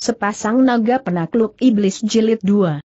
Sepasang naga penakluk iblis jilid 2.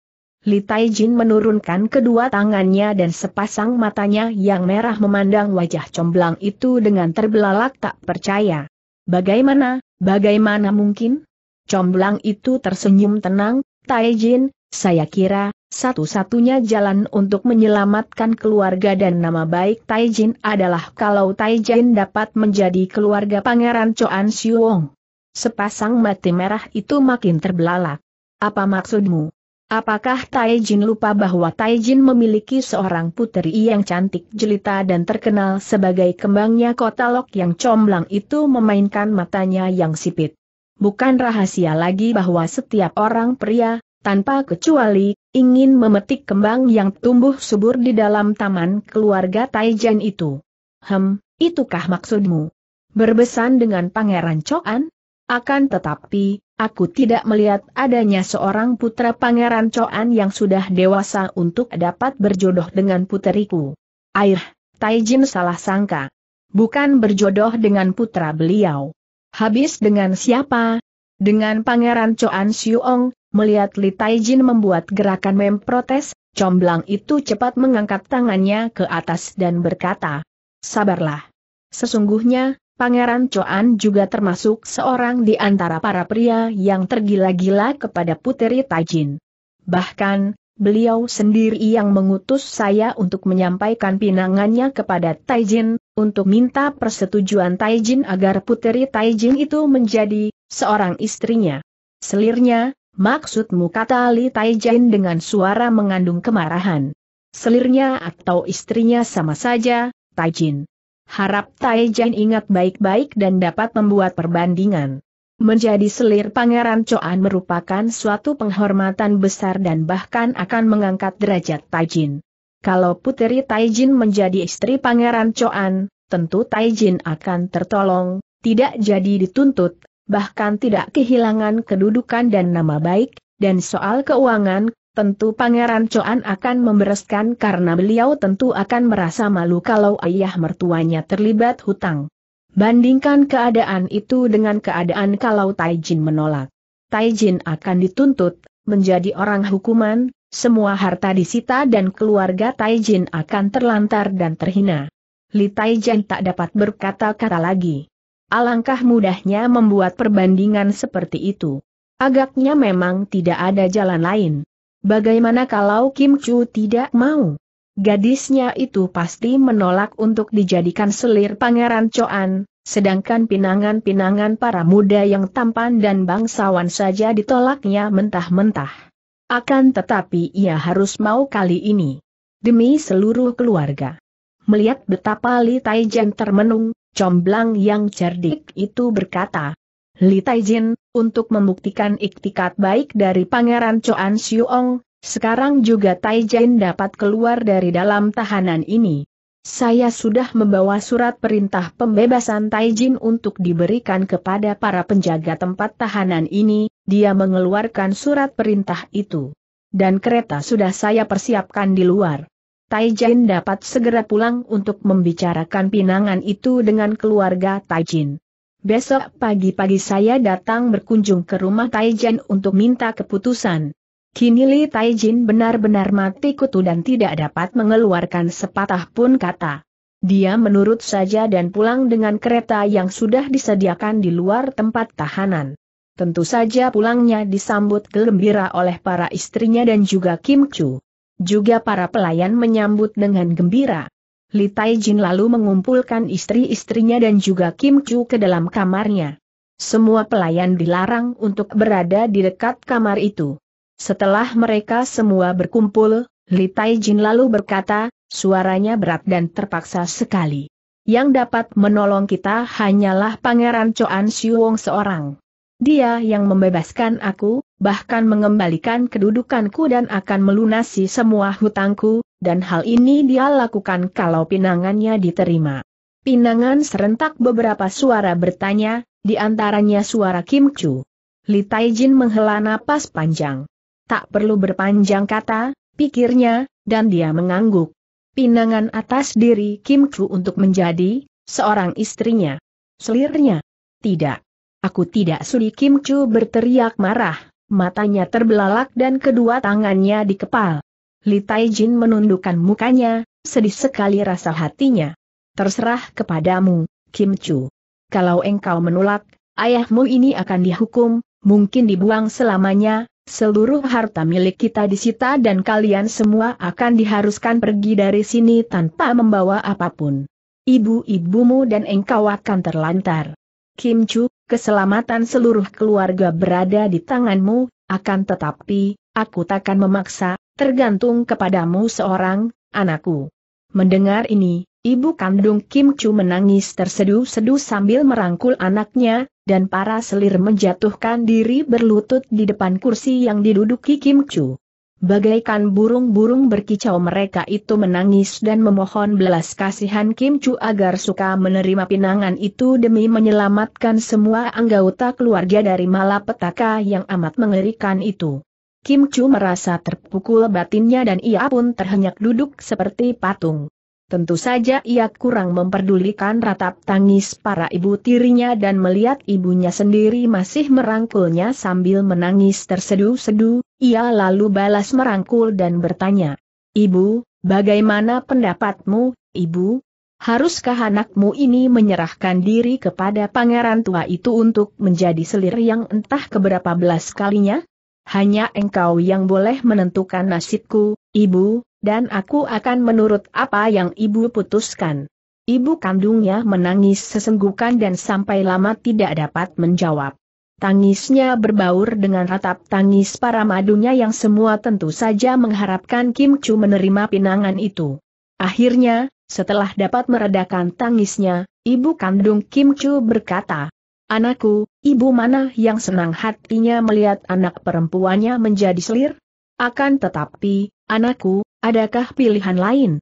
Li Taijin menurunkan kedua tangannya dan sepasang matanya yang merah memandang wajah comblang itu dengan terbelalak tak percaya. Bagaimana, bagaimana mungkin? Comblang itu tersenyum tenang, Taijin, saya kira, satu-satunya jalan untuk menyelamatkan keluarga dan nama baik Taijin adalah kalau Taijin dapat menjadi keluarga Pangeran Choan Siwong. Sepasang mati merah itu makin terbelalak. Apa maksudmu? Apakah Taijin lupa bahwa Taijin memiliki seorang puteri yang cantik jelita dan terkenal sebagai kembangnya kota Lok yang comblang itu memainkan matanya yang sipit? Bukan rahasia lagi bahwa setiap orang pria, tanpa kecuali, ingin memetik kembang yang tumbuh subur di dalam taman keluarga Taijin itu. Hem, itukah maksudmu? Berbesan dengan Pangeran Coan? Akan tetapi, aku tidak melihat adanya seorang putra pangeran Coan yang sudah dewasa untuk dapat berjodoh dengan puteriku. Air, Taijin salah sangka. Bukan berjodoh dengan putra beliau. Habis dengan siapa? Dengan pangeran Coan Siuong, melihat Li Taijin membuat gerakan memprotes, comblang itu cepat mengangkat tangannya ke atas dan berkata, Sabarlah. Sesungguhnya, Pangeran Coan juga termasuk seorang di antara para pria yang tergila-gila kepada Puteri Tajin. Bahkan, beliau sendiri yang mengutus saya untuk menyampaikan pinangannya kepada Taijin, untuk minta persetujuan Taijin agar Puteri Taijin itu menjadi seorang istrinya. Selirnya, maksudmu kata Li Taijin dengan suara mengandung kemarahan. Selirnya atau istrinya sama saja, Taijin harap Jin ingat baik-baik dan dapat membuat perbandingan. Menjadi selir Pangeran Coan merupakan suatu penghormatan besar dan bahkan akan mengangkat derajat Tajin. Kalau puteri Tajin menjadi istri Pangeran Coan, tentu Tajin akan tertolong, tidak jadi dituntut, bahkan tidak kehilangan kedudukan dan nama baik, dan soal keuangan, Tentu Pangeran Coan akan membereskan karena beliau tentu akan merasa malu kalau ayah mertuanya terlibat hutang. Bandingkan keadaan itu dengan keadaan kalau Taijin menolak. Taijin akan dituntut, menjadi orang hukuman, semua harta disita dan keluarga Taijin akan terlantar dan terhina. Li Taijin tak dapat berkata-kata lagi. Alangkah mudahnya membuat perbandingan seperti itu. Agaknya memang tidak ada jalan lain. Bagaimana kalau Kim Chu tidak mau? Gadisnya itu pasti menolak untuk dijadikan selir pangeran Choan, sedangkan pinangan-pinangan para muda yang tampan dan bangsawan saja ditolaknya mentah-mentah. Akan tetapi ia harus mau kali ini. Demi seluruh keluarga. Melihat betapa Li Taijen termenung, comblang yang cerdik itu berkata, Li Taijin, untuk membuktikan iktikat baik dari Pangeran Choan Siuong, sekarang juga Taijin dapat keluar dari dalam tahanan ini. Saya sudah membawa surat perintah pembebasan Taijin untuk diberikan kepada para penjaga tempat tahanan ini, dia mengeluarkan surat perintah itu. Dan kereta sudah saya persiapkan di luar. Taijin dapat segera pulang untuk membicarakan pinangan itu dengan keluarga Taijin. Besok pagi-pagi saya datang berkunjung ke rumah Taijin untuk minta keputusan. Kini Li Taijin benar-benar mati kutu dan tidak dapat mengeluarkan sepatah pun kata. Dia menurut saja dan pulang dengan kereta yang sudah disediakan di luar tempat tahanan. Tentu saja pulangnya disambut gembira oleh para istrinya dan juga Kim Chu. Juga para pelayan menyambut dengan gembira. Li Taijin lalu mengumpulkan istri-istrinya dan juga Kim Chu ke dalam kamarnya. Semua pelayan dilarang untuk berada di dekat kamar itu. Setelah mereka semua berkumpul, Li Taijin lalu berkata, suaranya berat dan terpaksa sekali. Yang dapat menolong kita hanyalah Pangeran Choan Siwong seorang. Dia yang membebaskan aku, bahkan mengembalikan kedudukanku dan akan melunasi semua hutangku, dan hal ini dia lakukan kalau pinangannya diterima. Pinangan serentak beberapa suara bertanya, di antaranya suara Kim Chu. Li Taijin menghela napas panjang. Tak perlu berpanjang kata, pikirnya, dan dia mengangguk. Pinangan atas diri Kim Chu untuk menjadi, seorang istrinya. Selirnya. Tidak. Aku tidak sudi Kim Chu berteriak marah, matanya terbelalak dan kedua tangannya dikepal. Li Jin menundukkan mukanya, sedih sekali rasa hatinya. Terserah kepadamu, Kim Chu. Kalau engkau menolak, ayahmu ini akan dihukum, mungkin dibuang selamanya, seluruh harta milik kita disita dan kalian semua akan diharuskan pergi dari sini tanpa membawa apapun. Ibu-ibumu dan engkau akan terlantar. Kim Chu, keselamatan seluruh keluarga berada di tanganmu, akan tetapi, aku takkan memaksa, tergantung kepadamu seorang, anakku. Mendengar ini, ibu kandung Kim Chu menangis terseduh-seduh sambil merangkul anaknya, dan para selir menjatuhkan diri berlutut di depan kursi yang diduduki Kim Chu. Bagaikan burung-burung berkicau mereka itu menangis dan memohon belas kasihan Kim Chu agar suka menerima pinangan itu demi menyelamatkan semua anggota keluarga dari malapetaka yang amat mengerikan itu. Kim Chu merasa terpukul batinnya dan ia pun terhenyak duduk seperti patung. Tentu saja ia kurang memperdulikan ratap tangis para ibu tirinya dan melihat ibunya sendiri masih merangkulnya sambil menangis tersedu-sedu, ia lalu balas merangkul dan bertanya, Ibu, bagaimana pendapatmu, Ibu? Haruskah anakmu ini menyerahkan diri kepada pangeran tua itu untuk menjadi selir yang entah keberapa belas kalinya? Hanya engkau yang boleh menentukan nasibku, ibu, dan aku akan menurut apa yang ibu putuskan. Ibu kandungnya menangis sesenggukan dan sampai lama tidak dapat menjawab. Tangisnya berbaur dengan ratap tangis para madunya yang semua tentu saja mengharapkan Kim Chu menerima pinangan itu. Akhirnya, setelah dapat meredakan tangisnya, ibu kandung Kim Chu berkata, Anakku, ibu mana yang senang hatinya melihat anak perempuannya menjadi selir? Akan tetapi, anakku, adakah pilihan lain?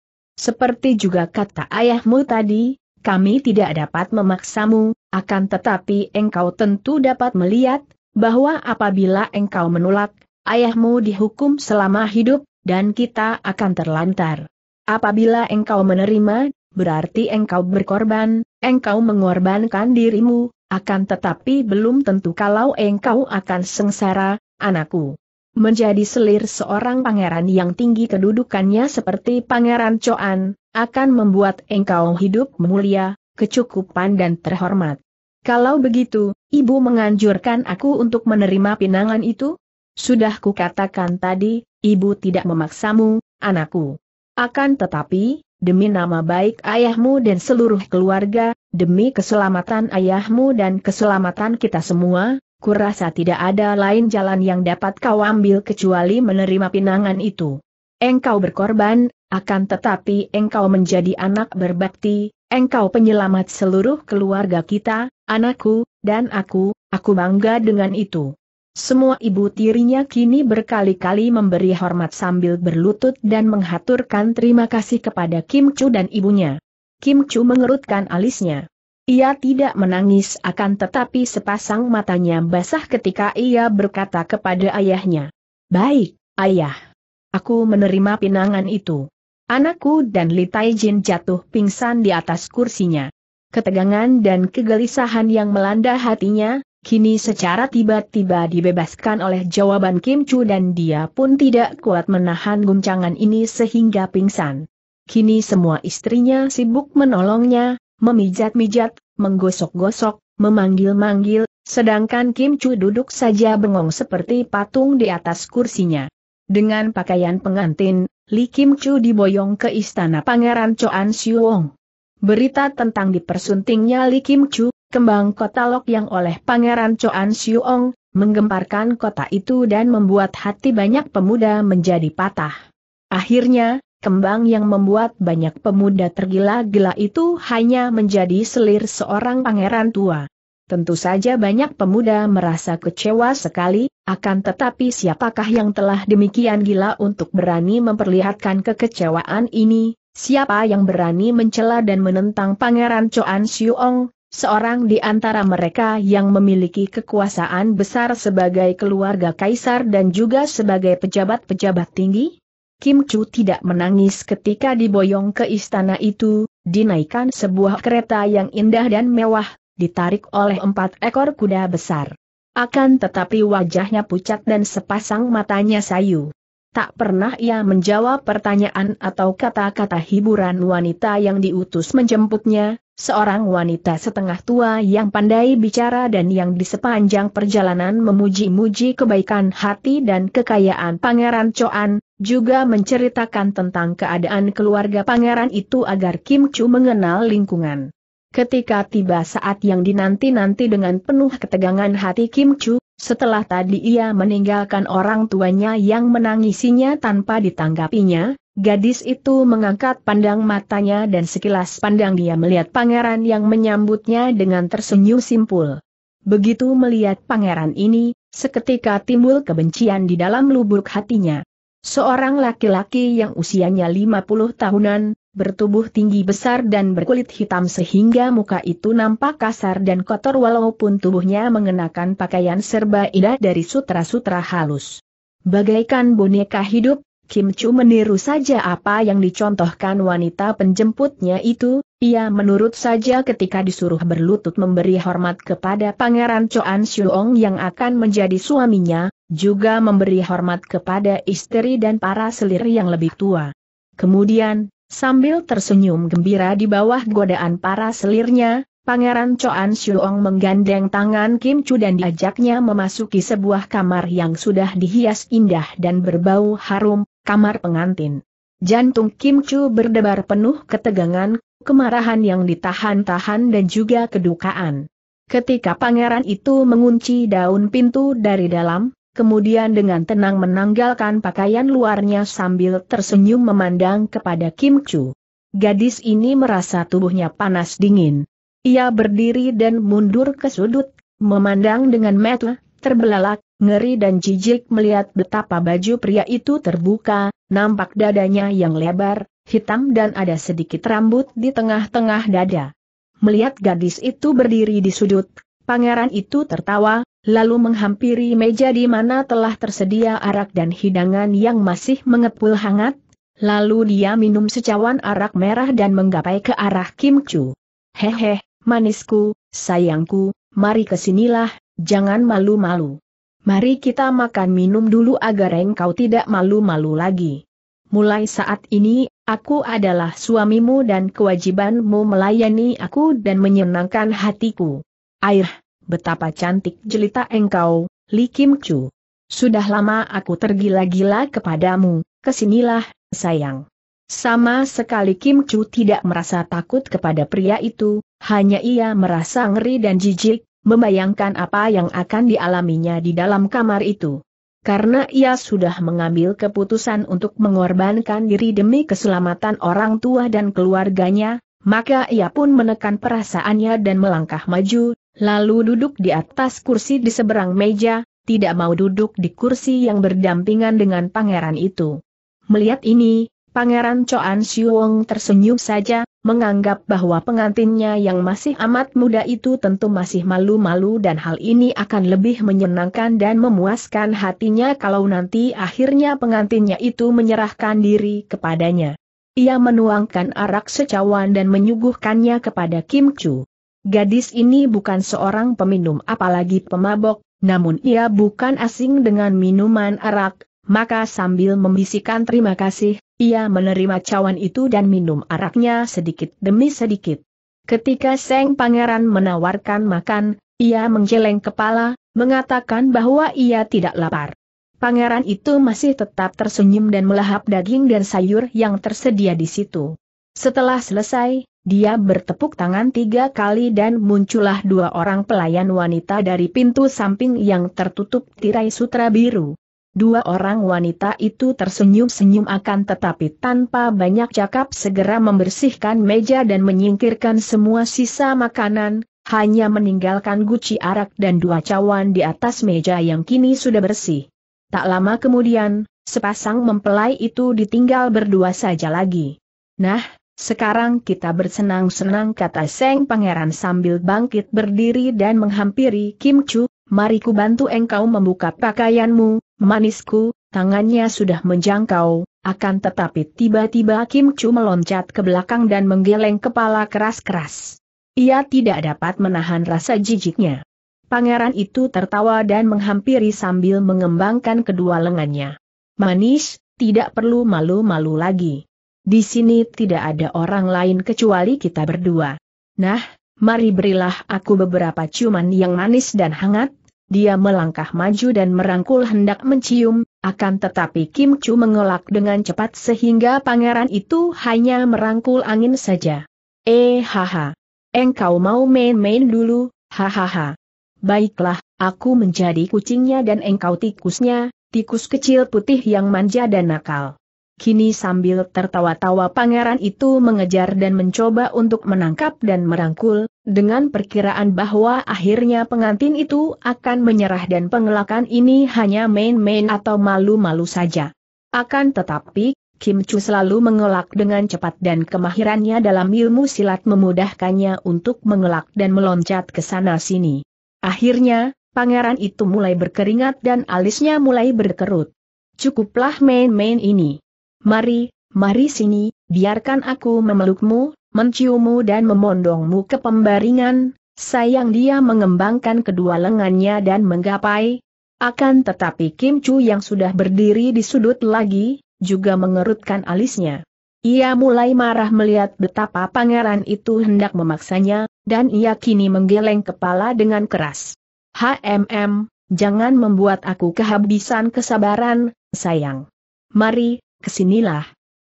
Seperti juga kata ayahmu tadi, kami tidak dapat memaksamu, akan tetapi engkau tentu dapat melihat, bahwa apabila engkau menolak, ayahmu dihukum selama hidup, dan kita akan terlantar. Apabila engkau menerima, berarti engkau berkorban, engkau mengorbankan dirimu, akan tetapi belum tentu kalau engkau akan sengsara, anakku. Menjadi selir seorang pangeran yang tinggi kedudukannya seperti pangeran Coan, akan membuat engkau hidup mulia, kecukupan dan terhormat. Kalau begitu, ibu menganjurkan aku untuk menerima pinangan itu? Sudah kukatakan tadi, ibu tidak memaksamu, anakku. Akan tetapi, demi nama baik ayahmu dan seluruh keluarga, demi keselamatan ayahmu dan keselamatan kita semua, kurasa tidak ada lain jalan yang dapat kau ambil kecuali menerima pinangan itu. Engkau berkorban, akan tetapi engkau menjadi anak berbakti, Engkau penyelamat seluruh keluarga kita, anakku, dan aku, aku bangga dengan itu. Semua ibu tirinya kini berkali-kali memberi hormat sambil berlutut dan menghaturkan terima kasih kepada Kim Chu dan ibunya. Kim Chu mengerutkan alisnya. Ia tidak menangis akan tetapi sepasang matanya basah ketika ia berkata kepada ayahnya. Baik, ayah. Aku menerima pinangan itu. Anakku dan Li Taijin jatuh pingsan di atas kursinya. Ketegangan dan kegelisahan yang melanda hatinya, kini secara tiba-tiba dibebaskan oleh jawaban Kim Chu dan dia pun tidak kuat menahan guncangan ini sehingga pingsan. Kini semua istrinya sibuk menolongnya, memijat-mijat, menggosok-gosok, memanggil-manggil, sedangkan Kim Chu duduk saja bengong seperti patung di atas kursinya. Dengan pakaian pengantin, Li Kim Chu diboyong ke istana Pangeran Choan Siuong. Berita tentang dipersuntingnya Li Kim Chu, kembang kota lok yang oleh Pangeran Choan Siuong, menggemparkan kota itu dan membuat hati banyak pemuda menjadi patah. Akhirnya, kembang yang membuat banyak pemuda tergila-gila itu hanya menjadi selir seorang pangeran tua. Tentu saja banyak pemuda merasa kecewa sekali, akan tetapi siapakah yang telah demikian gila untuk berani memperlihatkan kekecewaan ini, siapa yang berani mencela dan menentang Pangeran Choan Xiuong, seorang di antara mereka yang memiliki kekuasaan besar sebagai keluarga kaisar dan juga sebagai pejabat-pejabat tinggi? Kim Chu tidak menangis ketika diboyong ke istana itu, dinaikkan sebuah kereta yang indah dan mewah, ditarik oleh empat ekor kuda besar. Akan tetapi wajahnya pucat dan sepasang matanya sayu. Tak pernah ia menjawab pertanyaan atau kata-kata hiburan wanita yang diutus menjemputnya, seorang wanita setengah tua yang pandai bicara dan yang di sepanjang perjalanan memuji-muji kebaikan hati dan kekayaan Pangeran Choan, juga menceritakan tentang keadaan keluarga pangeran itu agar Kim Chu mengenal lingkungan. Ketika tiba saat yang dinanti-nanti dengan penuh ketegangan hati Kim Chu, setelah tadi ia meninggalkan orang tuanya yang menangisinya tanpa ditanggapinya, gadis itu mengangkat pandang matanya dan sekilas pandang dia melihat pangeran yang menyambutnya dengan tersenyum simpul. Begitu melihat pangeran ini, seketika timbul kebencian di dalam lubuk hatinya. Seorang laki-laki yang usianya 50 tahunan, bertubuh tinggi besar dan berkulit hitam sehingga muka itu nampak kasar dan kotor walaupun tubuhnya mengenakan pakaian serba indah dari sutra-sutra halus. Bagaikan boneka hidup, Kim Chu meniru saja apa yang dicontohkan wanita penjemputnya itu, ia menurut saja ketika disuruh berlutut memberi hormat kepada Pangeran Choan Xiong yang akan menjadi suaminya, juga memberi hormat kepada istri dan para selir yang lebih tua. Kemudian, Sambil tersenyum gembira di bawah godaan para selirnya, Pangeran Choan Shuong menggandeng tangan Kim Chu dan diajaknya memasuki sebuah kamar yang sudah dihias indah dan berbau harum, kamar pengantin. Jantung Kim Chu berdebar penuh ketegangan, kemarahan yang ditahan-tahan dan juga kedukaan. Ketika pangeran itu mengunci daun pintu dari dalam, kemudian dengan tenang menanggalkan pakaian luarnya sambil tersenyum memandang kepada Kim Chu. Gadis ini merasa tubuhnya panas dingin. Ia berdiri dan mundur ke sudut, memandang dengan mata terbelalak, ngeri dan jijik melihat betapa baju pria itu terbuka, nampak dadanya yang lebar, hitam dan ada sedikit rambut di tengah-tengah dada. Melihat gadis itu berdiri di sudut, pangeran itu tertawa, lalu menghampiri meja di mana telah tersedia arak dan hidangan yang masih mengepul hangat, lalu dia minum secawan arak merah dan menggapai ke arah Kim Chu. Hehe, manisku, sayangku, mari kesinilah, jangan malu-malu. Mari kita makan minum dulu agar engkau tidak malu-malu lagi. Mulai saat ini, aku adalah suamimu dan kewajibanmu melayani aku dan menyenangkan hatiku. Air, betapa cantik jelita engkau, Li Kim Chu. Sudah lama aku tergila-gila kepadamu, kesinilah, sayang. Sama sekali Kim Chu tidak merasa takut kepada pria itu, hanya ia merasa ngeri dan jijik, membayangkan apa yang akan dialaminya di dalam kamar itu. Karena ia sudah mengambil keputusan untuk mengorbankan diri demi keselamatan orang tua dan keluarganya, maka ia pun menekan perasaannya dan melangkah maju, Lalu duduk di atas kursi di seberang meja, tidak mau duduk di kursi yang berdampingan dengan pangeran itu. Melihat ini, Pangeran Choan Siwong tersenyum saja, menganggap bahwa pengantinnya yang masih amat muda itu tentu masih malu-malu dan hal ini akan lebih menyenangkan dan memuaskan hatinya kalau nanti akhirnya pengantinnya itu menyerahkan diri kepadanya. Ia menuangkan arak secawan dan menyuguhkannya kepada Kim Chu. Gadis ini bukan seorang peminum apalagi pemabok, namun ia bukan asing dengan minuman arak, maka sambil membisikkan terima kasih, ia menerima cawan itu dan minum araknya sedikit demi sedikit. Ketika Seng Pangeran menawarkan makan, ia menggeleng kepala, mengatakan bahwa ia tidak lapar. Pangeran itu masih tetap tersenyum dan melahap daging dan sayur yang tersedia di situ. Setelah selesai, dia bertepuk tangan tiga kali dan muncullah dua orang pelayan wanita dari pintu samping yang tertutup tirai sutra biru. Dua orang wanita itu tersenyum-senyum akan tetapi tanpa banyak cakap segera membersihkan meja dan menyingkirkan semua sisa makanan, hanya meninggalkan guci arak dan dua cawan di atas meja yang kini sudah bersih. Tak lama kemudian, sepasang mempelai itu ditinggal berdua saja lagi. Nah, sekarang kita bersenang-senang kata Seng Pangeran sambil bangkit berdiri dan menghampiri Kim Chu, mari ku bantu engkau membuka pakaianmu, manisku, tangannya sudah menjangkau, akan tetapi tiba-tiba Kim Chu meloncat ke belakang dan menggeleng kepala keras-keras. Ia tidak dapat menahan rasa jijiknya. Pangeran itu tertawa dan menghampiri sambil mengembangkan kedua lengannya. Manis, tidak perlu malu-malu lagi. Di sini tidak ada orang lain kecuali kita berdua. Nah, mari berilah aku beberapa ciuman yang manis dan hangat. Dia melangkah maju dan merangkul hendak mencium, akan tetapi Kim Chu mengelak dengan cepat sehingga pangeran itu hanya merangkul angin saja. Eh haha. Engkau mau main-main dulu, hahaha. Baiklah, aku menjadi kucingnya dan engkau tikusnya, tikus kecil putih yang manja dan nakal. Kini sambil tertawa-tawa pangeran itu mengejar dan mencoba untuk menangkap dan merangkul, dengan perkiraan bahwa akhirnya pengantin itu akan menyerah dan pengelakan ini hanya main-main atau malu-malu saja. Akan tetapi, Kim Chu selalu mengelak dengan cepat dan kemahirannya dalam ilmu silat memudahkannya untuk mengelak dan meloncat ke sana-sini. Akhirnya, pangeran itu mulai berkeringat dan alisnya mulai berkerut. Cukuplah main-main ini. Mari, mari sini, biarkan aku memelukmu, menciummu dan memondongmu ke pembaringan, sayang dia mengembangkan kedua lengannya dan menggapai. Akan tetapi Kim Chu yang sudah berdiri di sudut lagi, juga mengerutkan alisnya. Ia mulai marah melihat betapa pangeran itu hendak memaksanya, dan ia kini menggeleng kepala dengan keras. HMM, jangan membuat aku kehabisan kesabaran, sayang. Mari, kesinilah.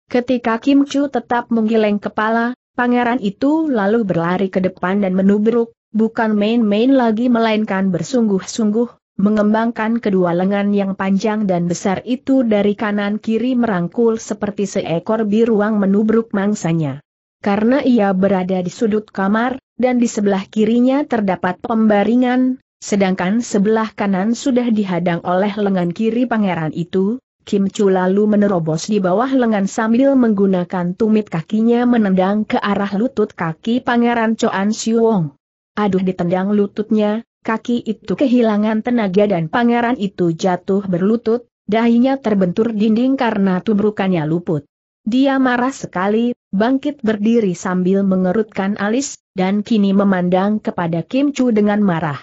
Ketika Kim Chu tetap menggeleng kepala, pangeran itu lalu berlari ke depan dan menubruk, bukan main-main lagi melainkan bersungguh-sungguh, mengembangkan kedua lengan yang panjang dan besar itu dari kanan-kiri merangkul seperti seekor biruang menubruk mangsanya. Karena ia berada di sudut kamar, dan di sebelah kirinya terdapat pembaringan, sedangkan sebelah kanan sudah dihadang oleh lengan kiri pangeran itu, Kim Chu lalu menerobos di bawah lengan sambil menggunakan tumit kakinya menendang ke arah lutut kaki Pangeran Choan Siwong. Aduh ditendang lututnya, kaki itu kehilangan tenaga dan pangeran itu jatuh berlutut, dahinya terbentur dinding karena tubrukannya luput. Dia marah sekali, bangkit berdiri sambil mengerutkan alis, dan kini memandang kepada Kim Chu dengan marah.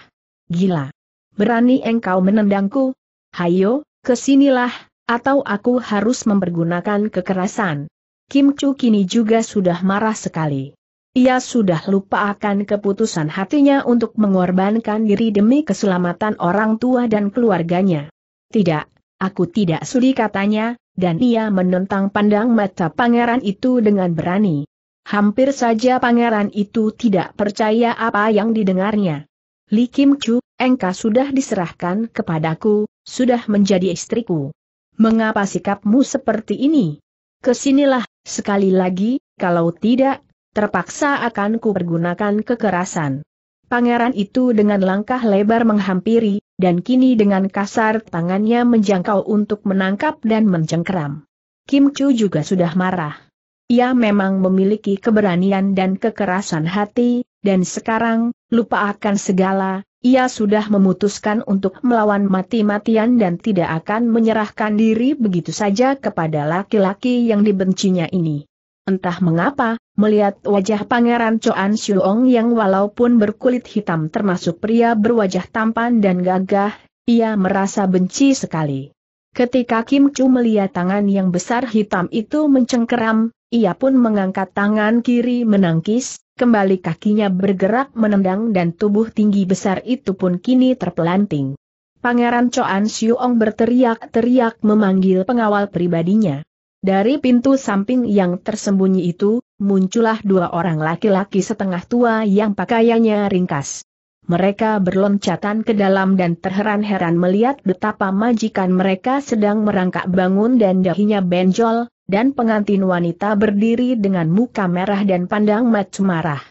Gila! Berani engkau menendangku? Hayo, kesinilah, atau aku harus mempergunakan kekerasan. Kim Chu kini juga sudah marah sekali. Ia sudah lupa akan keputusan hatinya untuk mengorbankan diri demi keselamatan orang tua dan keluarganya. Tidak, aku tidak sudi katanya, dan ia menentang pandang mata pangeran itu dengan berani. Hampir saja pangeran itu tidak percaya apa yang didengarnya. Li Kim Chu, engkau sudah diserahkan kepadaku, sudah menjadi istriku. Mengapa sikapmu seperti ini? Kesinilah, sekali lagi, kalau tidak, terpaksa akan kupergunakan kekerasan. Pangeran itu dengan langkah lebar menghampiri, dan kini dengan kasar tangannya menjangkau untuk menangkap dan mencengkeram. Kim Chu juga sudah marah. Ia memang memiliki keberanian dan kekerasan hati, dan sekarang, lupa akan segala, ia sudah memutuskan untuk melawan mati-matian dan tidak akan menyerahkan diri begitu saja kepada laki-laki yang dibencinya ini. Entah mengapa, melihat wajah Pangeran Choan Shuong yang walaupun berkulit hitam termasuk pria berwajah tampan dan gagah, ia merasa benci sekali. Ketika Kim Chu melihat tangan yang besar hitam itu mencengkeram, ia pun mengangkat tangan kiri menangkis, kembali kakinya bergerak menendang dan tubuh tinggi besar itu pun kini terpelanting. Pangeran Choan Xiuong berteriak-teriak memanggil pengawal pribadinya. Dari pintu samping yang tersembunyi itu, muncullah dua orang laki-laki setengah tua yang pakaiannya ringkas. Mereka berloncatan ke dalam dan terheran-heran melihat betapa majikan mereka sedang merangkak bangun dan dahinya benjol, dan pengantin wanita berdiri dengan muka merah dan pandang macam marah.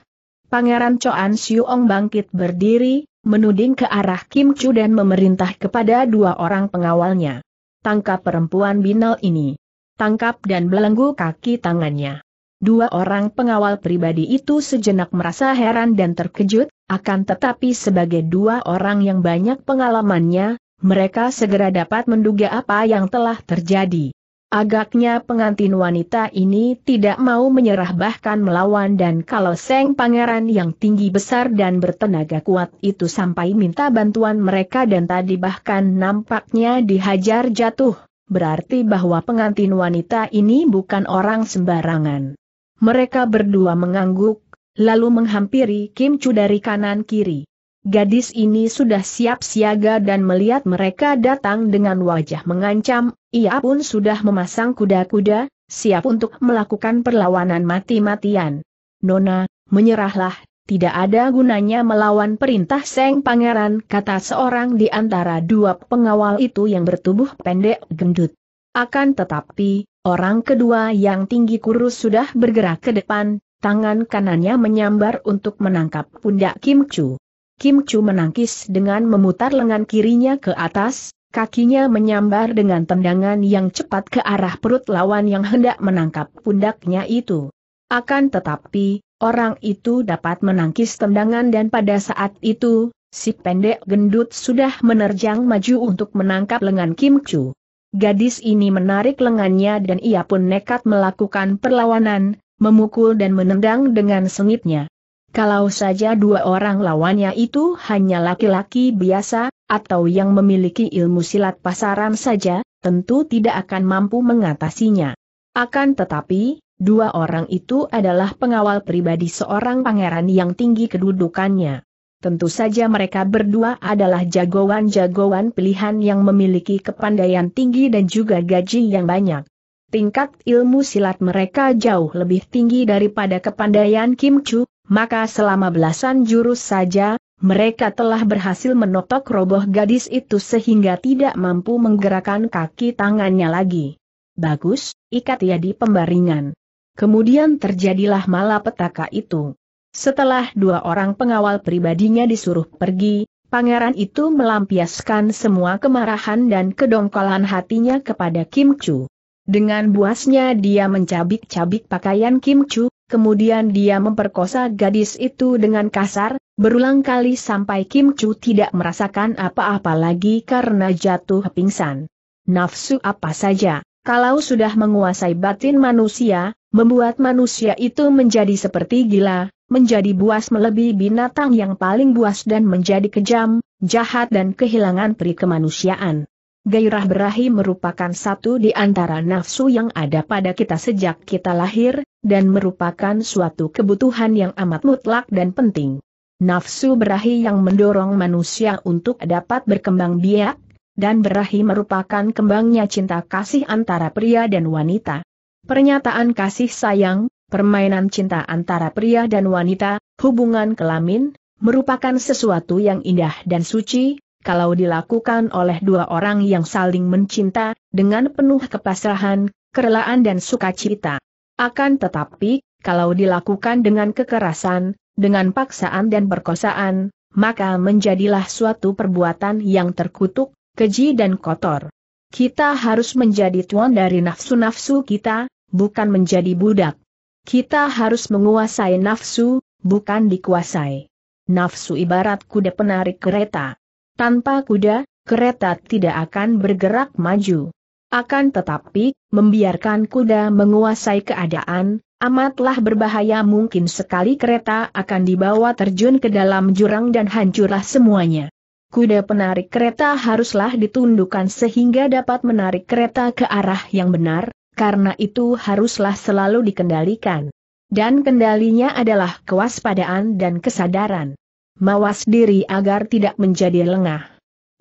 Pangeran Choan Siuong bangkit berdiri, menuding ke arah Kim Chu dan memerintah kepada dua orang pengawalnya. Tangkap perempuan binal ini. Tangkap dan belenggu kaki tangannya. Dua orang pengawal pribadi itu sejenak merasa heran dan terkejut, akan tetapi sebagai dua orang yang banyak pengalamannya, mereka segera dapat menduga apa yang telah terjadi. Agaknya pengantin wanita ini tidak mau menyerah bahkan melawan dan kalau Seng Pangeran yang tinggi besar dan bertenaga kuat itu sampai minta bantuan mereka dan tadi bahkan nampaknya dihajar jatuh, berarti bahwa pengantin wanita ini bukan orang sembarangan. Mereka berdua mengangguk, lalu menghampiri Kim Chu dari kanan kiri. Gadis ini sudah siap siaga dan melihat mereka datang dengan wajah mengancam, ia pun sudah memasang kuda-kuda, siap untuk melakukan perlawanan mati-matian. Nona, menyerahlah, tidak ada gunanya melawan perintah Seng Pangeran, kata seorang di antara dua pengawal itu yang bertubuh pendek gendut. Akan tetapi, orang kedua yang tinggi kurus sudah bergerak ke depan, tangan kanannya menyambar untuk menangkap pundak Kim Chu. Kim Chu menangkis dengan memutar lengan kirinya ke atas, Kakinya menyambar dengan tendangan yang cepat ke arah perut lawan yang hendak menangkap pundaknya itu. Akan tetapi, orang itu dapat menangkis tendangan dan pada saat itu, si pendek gendut sudah menerjang maju untuk menangkap lengan Kim Chu. Gadis ini menarik lengannya dan ia pun nekat melakukan perlawanan, memukul dan menendang dengan sengitnya. Kalau saja dua orang lawannya itu hanya laki-laki biasa, atau yang memiliki ilmu silat pasaran saja, tentu tidak akan mampu mengatasinya. Akan tetapi, dua orang itu adalah pengawal pribadi seorang pangeran yang tinggi kedudukannya. Tentu saja mereka berdua adalah jagoan-jagoan pilihan yang memiliki kepandaian tinggi dan juga gaji yang banyak. Tingkat ilmu silat mereka jauh lebih tinggi daripada kepandaian Kim Chu, maka selama belasan jurus saja, mereka telah berhasil menotok roboh gadis itu sehingga tidak mampu menggerakkan kaki tangannya lagi. Bagus, ikat ia ya di pembaringan. Kemudian terjadilah malapetaka itu. Setelah dua orang pengawal pribadinya disuruh pergi, pangeran itu melampiaskan semua kemarahan dan kedongkolan hatinya kepada Kim Chu. Dengan buasnya dia mencabik-cabik pakaian Kim Chu, kemudian dia memperkosa gadis itu dengan kasar, berulang kali sampai Kim Chu tidak merasakan apa-apa lagi karena jatuh pingsan. Nafsu apa saja, kalau sudah menguasai batin manusia, membuat manusia itu menjadi seperti gila, menjadi buas melebihi binatang yang paling buas dan menjadi kejam, jahat dan kehilangan pri kemanusiaan. Gairah berahi merupakan satu di antara nafsu yang ada pada kita sejak kita lahir, dan merupakan suatu kebutuhan yang amat mutlak dan penting. Nafsu berahi yang mendorong manusia untuk dapat berkembang biak, dan berahi merupakan kembangnya cinta kasih antara pria dan wanita. Pernyataan kasih sayang, permainan cinta antara pria dan wanita, hubungan kelamin, merupakan sesuatu yang indah dan suci, kalau dilakukan oleh dua orang yang saling mencinta, dengan penuh kepasrahan, kerelaan dan sukacita. Akan tetapi, kalau dilakukan dengan kekerasan, dengan paksaan dan perkosaan, maka menjadilah suatu perbuatan yang terkutuk, keji dan kotor. Kita harus menjadi tuan dari nafsu-nafsu kita, bukan menjadi budak. Kita harus menguasai nafsu, bukan dikuasai. Nafsu ibarat kuda penarik kereta. Tanpa kuda, kereta tidak akan bergerak maju. Akan tetapi, membiarkan kuda menguasai keadaan, amatlah berbahaya mungkin sekali kereta akan dibawa terjun ke dalam jurang dan hancurlah semuanya. Kuda penarik kereta haruslah ditundukkan sehingga dapat menarik kereta ke arah yang benar, karena itu haruslah selalu dikendalikan. Dan kendalinya adalah kewaspadaan dan kesadaran mawas diri agar tidak menjadi lengah.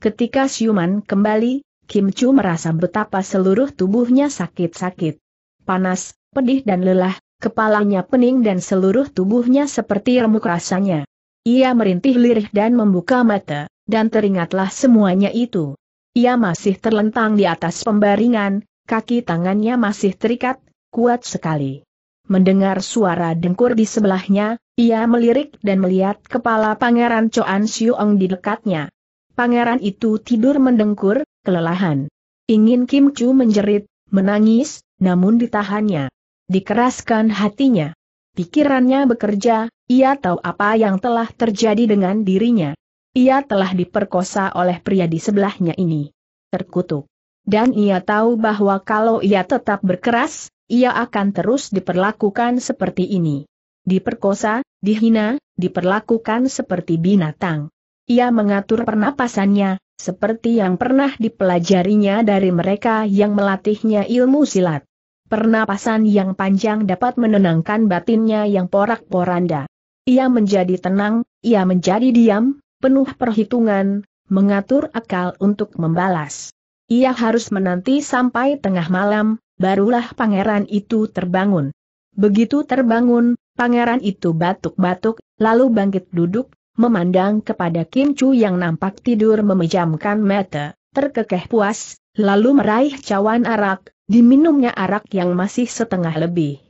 Ketika siuman kembali, Kim Chu merasa betapa seluruh tubuhnya sakit-sakit. Panas, pedih dan lelah, kepalanya pening dan seluruh tubuhnya seperti remuk rasanya. Ia merintih lirih dan membuka mata, dan teringatlah semuanya itu. Ia masih terlentang di atas pembaringan, kaki tangannya masih terikat, kuat sekali. Mendengar suara dengkur di sebelahnya, ia melirik dan melihat kepala Pangeran Choan Siuong di dekatnya. Pangeran itu tidur mendengkur, kelelahan. Ingin Kim Chu menjerit, menangis, namun ditahannya. Dikeraskan hatinya. Pikirannya bekerja, ia tahu apa yang telah terjadi dengan dirinya. Ia telah diperkosa oleh pria di sebelahnya ini. Terkutuk. Dan ia tahu bahwa kalau ia tetap berkeras, ia akan terus diperlakukan seperti ini. Diperkosa, dihina, diperlakukan seperti binatang. Ia mengatur pernapasannya, seperti yang pernah dipelajarinya dari mereka yang melatihnya ilmu silat. Pernapasan yang panjang dapat menenangkan batinnya yang porak-poranda. Ia menjadi tenang, ia menjadi diam, penuh perhitungan, mengatur akal untuk membalas. Ia harus menanti sampai tengah malam, barulah pangeran itu terbangun. Begitu terbangun, pangeran itu batuk-batuk, lalu bangkit duduk, memandang kepada Kim Chu yang nampak tidur memejamkan mata, terkekeh puas, lalu meraih cawan arak, diminumnya arak yang masih setengah lebih.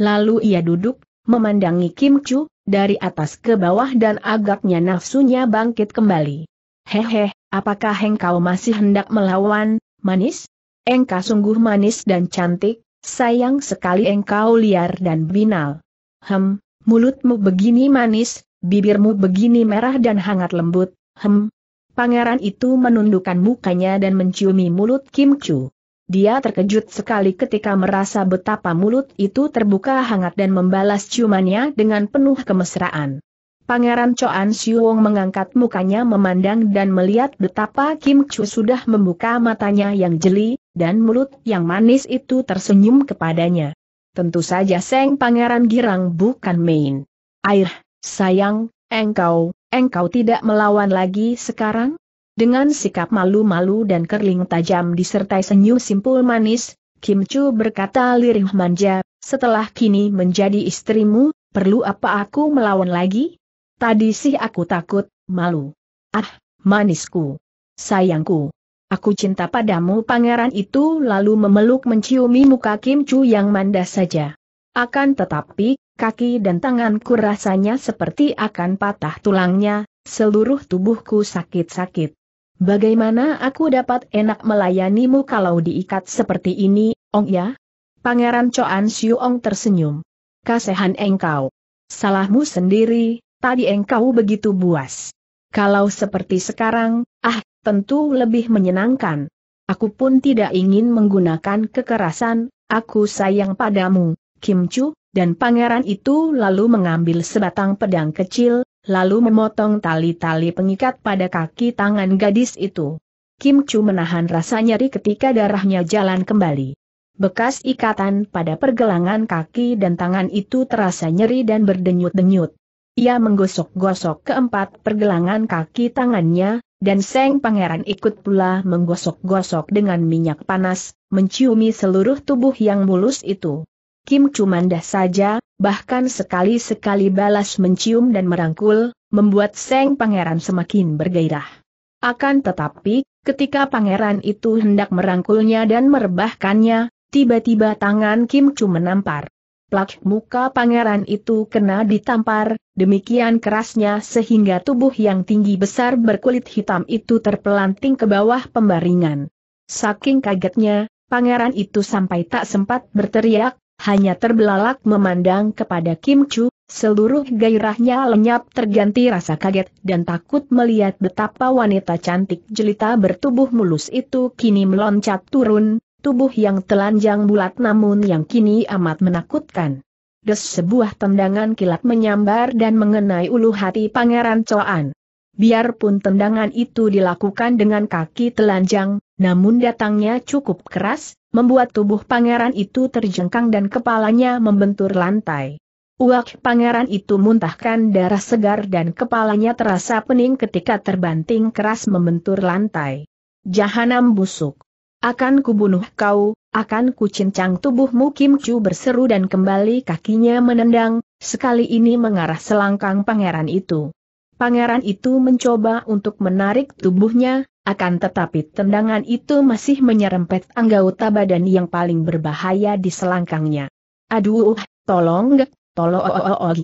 Lalu ia duduk, memandangi Kim Chu, dari atas ke bawah dan agaknya nafsunya bangkit kembali. Hehe, apakah engkau masih hendak melawan, manis? engkau sungguh manis dan cantik, sayang sekali engkau liar dan binal. Hem, mulutmu begini manis, bibirmu begini merah dan hangat lembut, hem. Pangeran itu menundukkan mukanya dan menciumi mulut Kim Chu. Dia terkejut sekali ketika merasa betapa mulut itu terbuka hangat dan membalas ciumannya dengan penuh kemesraan. Pangeran Choan Siwong mengangkat mukanya memandang dan melihat betapa Kim Chu sudah membuka matanya yang jeli, dan mulut yang manis itu tersenyum kepadanya. Tentu saja Seng Pangeran Girang bukan main. Air, sayang, engkau, engkau tidak melawan lagi sekarang? Dengan sikap malu-malu dan kerling tajam disertai senyum simpul manis, Kim Chu berkata lirih manja, setelah kini menjadi istrimu, perlu apa aku melawan lagi? Tadi sih aku takut, malu. Ah, manisku. Sayangku. Aku cinta padamu pangeran itu lalu memeluk menciumi muka Kim Chu yang manda saja. Akan tetapi, kaki dan tanganku rasanya seperti akan patah tulangnya, seluruh tubuhku sakit-sakit. Bagaimana aku dapat enak melayanimu kalau diikat seperti ini, Ong ya? Pangeran Choan ong tersenyum. Kasehan engkau. Salahmu sendiri, tadi engkau begitu buas. Kalau seperti sekarang, ah, tentu lebih menyenangkan. Aku pun tidak ingin menggunakan kekerasan, aku sayang padamu, Kim Chu, dan pangeran itu lalu mengambil sebatang pedang kecil, lalu memotong tali-tali pengikat pada kaki tangan gadis itu. Kim Chu menahan rasa nyeri ketika darahnya jalan kembali. Bekas ikatan pada pergelangan kaki dan tangan itu terasa nyeri dan berdenyut-denyut. Ia menggosok-gosok keempat pergelangan kaki tangannya, dan Seng Pangeran ikut pula menggosok-gosok dengan minyak panas, menciumi seluruh tubuh yang mulus itu. Kim dah saja, bahkan sekali-sekali balas mencium dan merangkul, membuat Seng Pangeran semakin bergairah. Akan tetapi, ketika pangeran itu hendak merangkulnya dan merebahkannya, tiba-tiba tangan Kim Chu menampar plak muka pangeran itu kena ditampar, demikian kerasnya sehingga tubuh yang tinggi besar berkulit hitam itu terpelanting ke bawah pembaringan. Saking kagetnya, pangeran itu sampai tak sempat berteriak, hanya terbelalak memandang kepada Kim Chu, seluruh gairahnya lenyap terganti rasa kaget dan takut melihat betapa wanita cantik jelita bertubuh mulus itu kini meloncat turun, tubuh yang telanjang bulat namun yang kini amat menakutkan. Des sebuah tendangan kilat menyambar dan mengenai ulu hati Pangeran Coan. Biarpun tendangan itu dilakukan dengan kaki telanjang, namun datangnya cukup keras, membuat tubuh pangeran itu terjengkang dan kepalanya membentur lantai. Uak pangeran itu muntahkan darah segar dan kepalanya terasa pening ketika terbanting keras membentur lantai. Jahanam busuk. Akan kubunuh kau, akan kucincang tubuhmu Kim Chu berseru dan kembali kakinya menendang, sekali ini mengarah selangkang pangeran itu. Pangeran itu mencoba untuk menarik tubuhnya, akan tetapi tendangan itu masih menyerempet anggota badan yang paling berbahaya di selangkangnya. Aduh, tolong, tolong,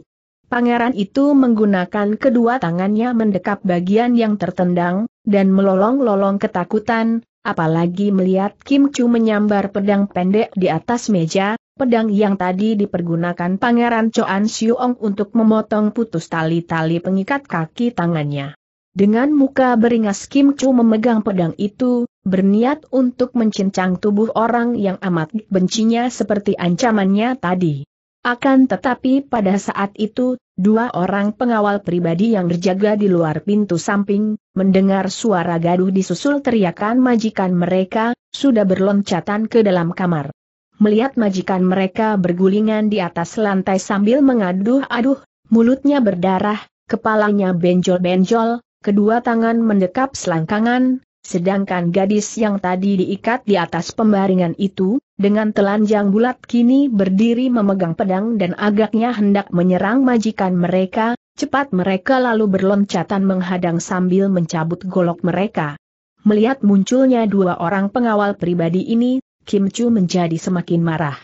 Pangeran itu menggunakan kedua tangannya mendekap bagian yang tertendang, dan melolong-lolong ketakutan, apalagi melihat Kim Chu menyambar pedang pendek di atas meja, pedang yang tadi dipergunakan Pangeran Choan Siuong untuk memotong putus tali-tali pengikat kaki tangannya. Dengan muka beringas Kim Chu memegang pedang itu, berniat untuk mencincang tubuh orang yang amat bencinya seperti ancamannya tadi. Akan tetapi pada saat itu, dua orang pengawal pribadi yang berjaga di luar pintu samping, mendengar suara gaduh disusul teriakan majikan mereka, sudah berloncatan ke dalam kamar. Melihat majikan mereka bergulingan di atas lantai sambil mengaduh-aduh, mulutnya berdarah, kepalanya benjol-benjol, kedua tangan mendekap selangkangan, Sedangkan gadis yang tadi diikat di atas pembaringan itu, dengan telanjang bulat kini berdiri memegang pedang dan agaknya hendak menyerang majikan mereka, cepat mereka lalu berloncatan menghadang sambil mencabut golok mereka. Melihat munculnya dua orang pengawal pribadi ini, Kim Chu menjadi semakin marah.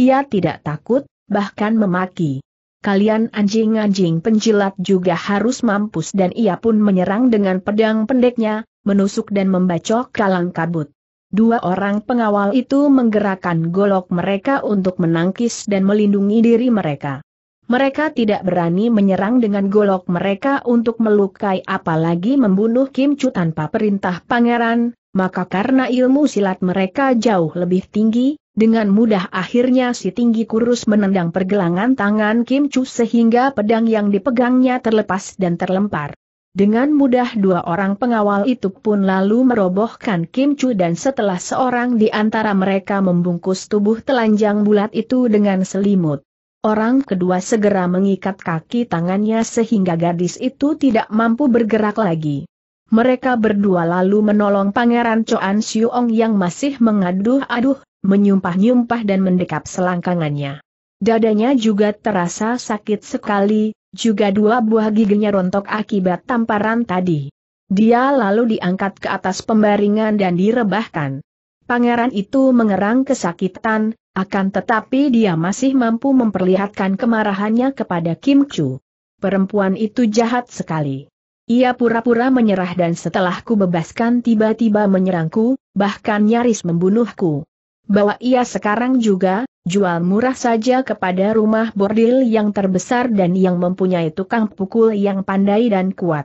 Ia tidak takut, bahkan memaki. Kalian anjing-anjing penjilat juga harus mampus dan ia pun menyerang dengan pedang pendeknya, menusuk dan membacok kalang kabut. Dua orang pengawal itu menggerakkan golok mereka untuk menangkis dan melindungi diri mereka. Mereka tidak berani menyerang dengan golok mereka untuk melukai apalagi membunuh Kim Chu tanpa perintah pangeran, maka karena ilmu silat mereka jauh lebih tinggi, dengan mudah akhirnya si tinggi kurus menendang pergelangan tangan Kim Chu sehingga pedang yang dipegangnya terlepas dan terlempar. Dengan mudah dua orang pengawal itu pun lalu merobohkan Kim Chu dan setelah seorang di antara mereka membungkus tubuh telanjang bulat itu dengan selimut. Orang kedua segera mengikat kaki tangannya sehingga gadis itu tidak mampu bergerak lagi. Mereka berdua lalu menolong Pangeran Choan Xiuong yang masih mengaduh-aduh, menyumpah-nyumpah dan mendekap selangkangannya. Dadanya juga terasa sakit sekali, juga dua buah giginya rontok akibat tamparan tadi. Dia lalu diangkat ke atas pembaringan dan direbahkan. Pangeran itu mengerang kesakitan, akan tetapi dia masih mampu memperlihatkan kemarahannya kepada Kim Chu. Perempuan itu jahat sekali. Ia pura-pura menyerah dan setelah ku bebaskan tiba-tiba menyerangku, bahkan nyaris membunuhku. Bawa ia sekarang juga, jual murah saja kepada rumah bordil yang terbesar dan yang mempunyai tukang pukul yang pandai dan kuat.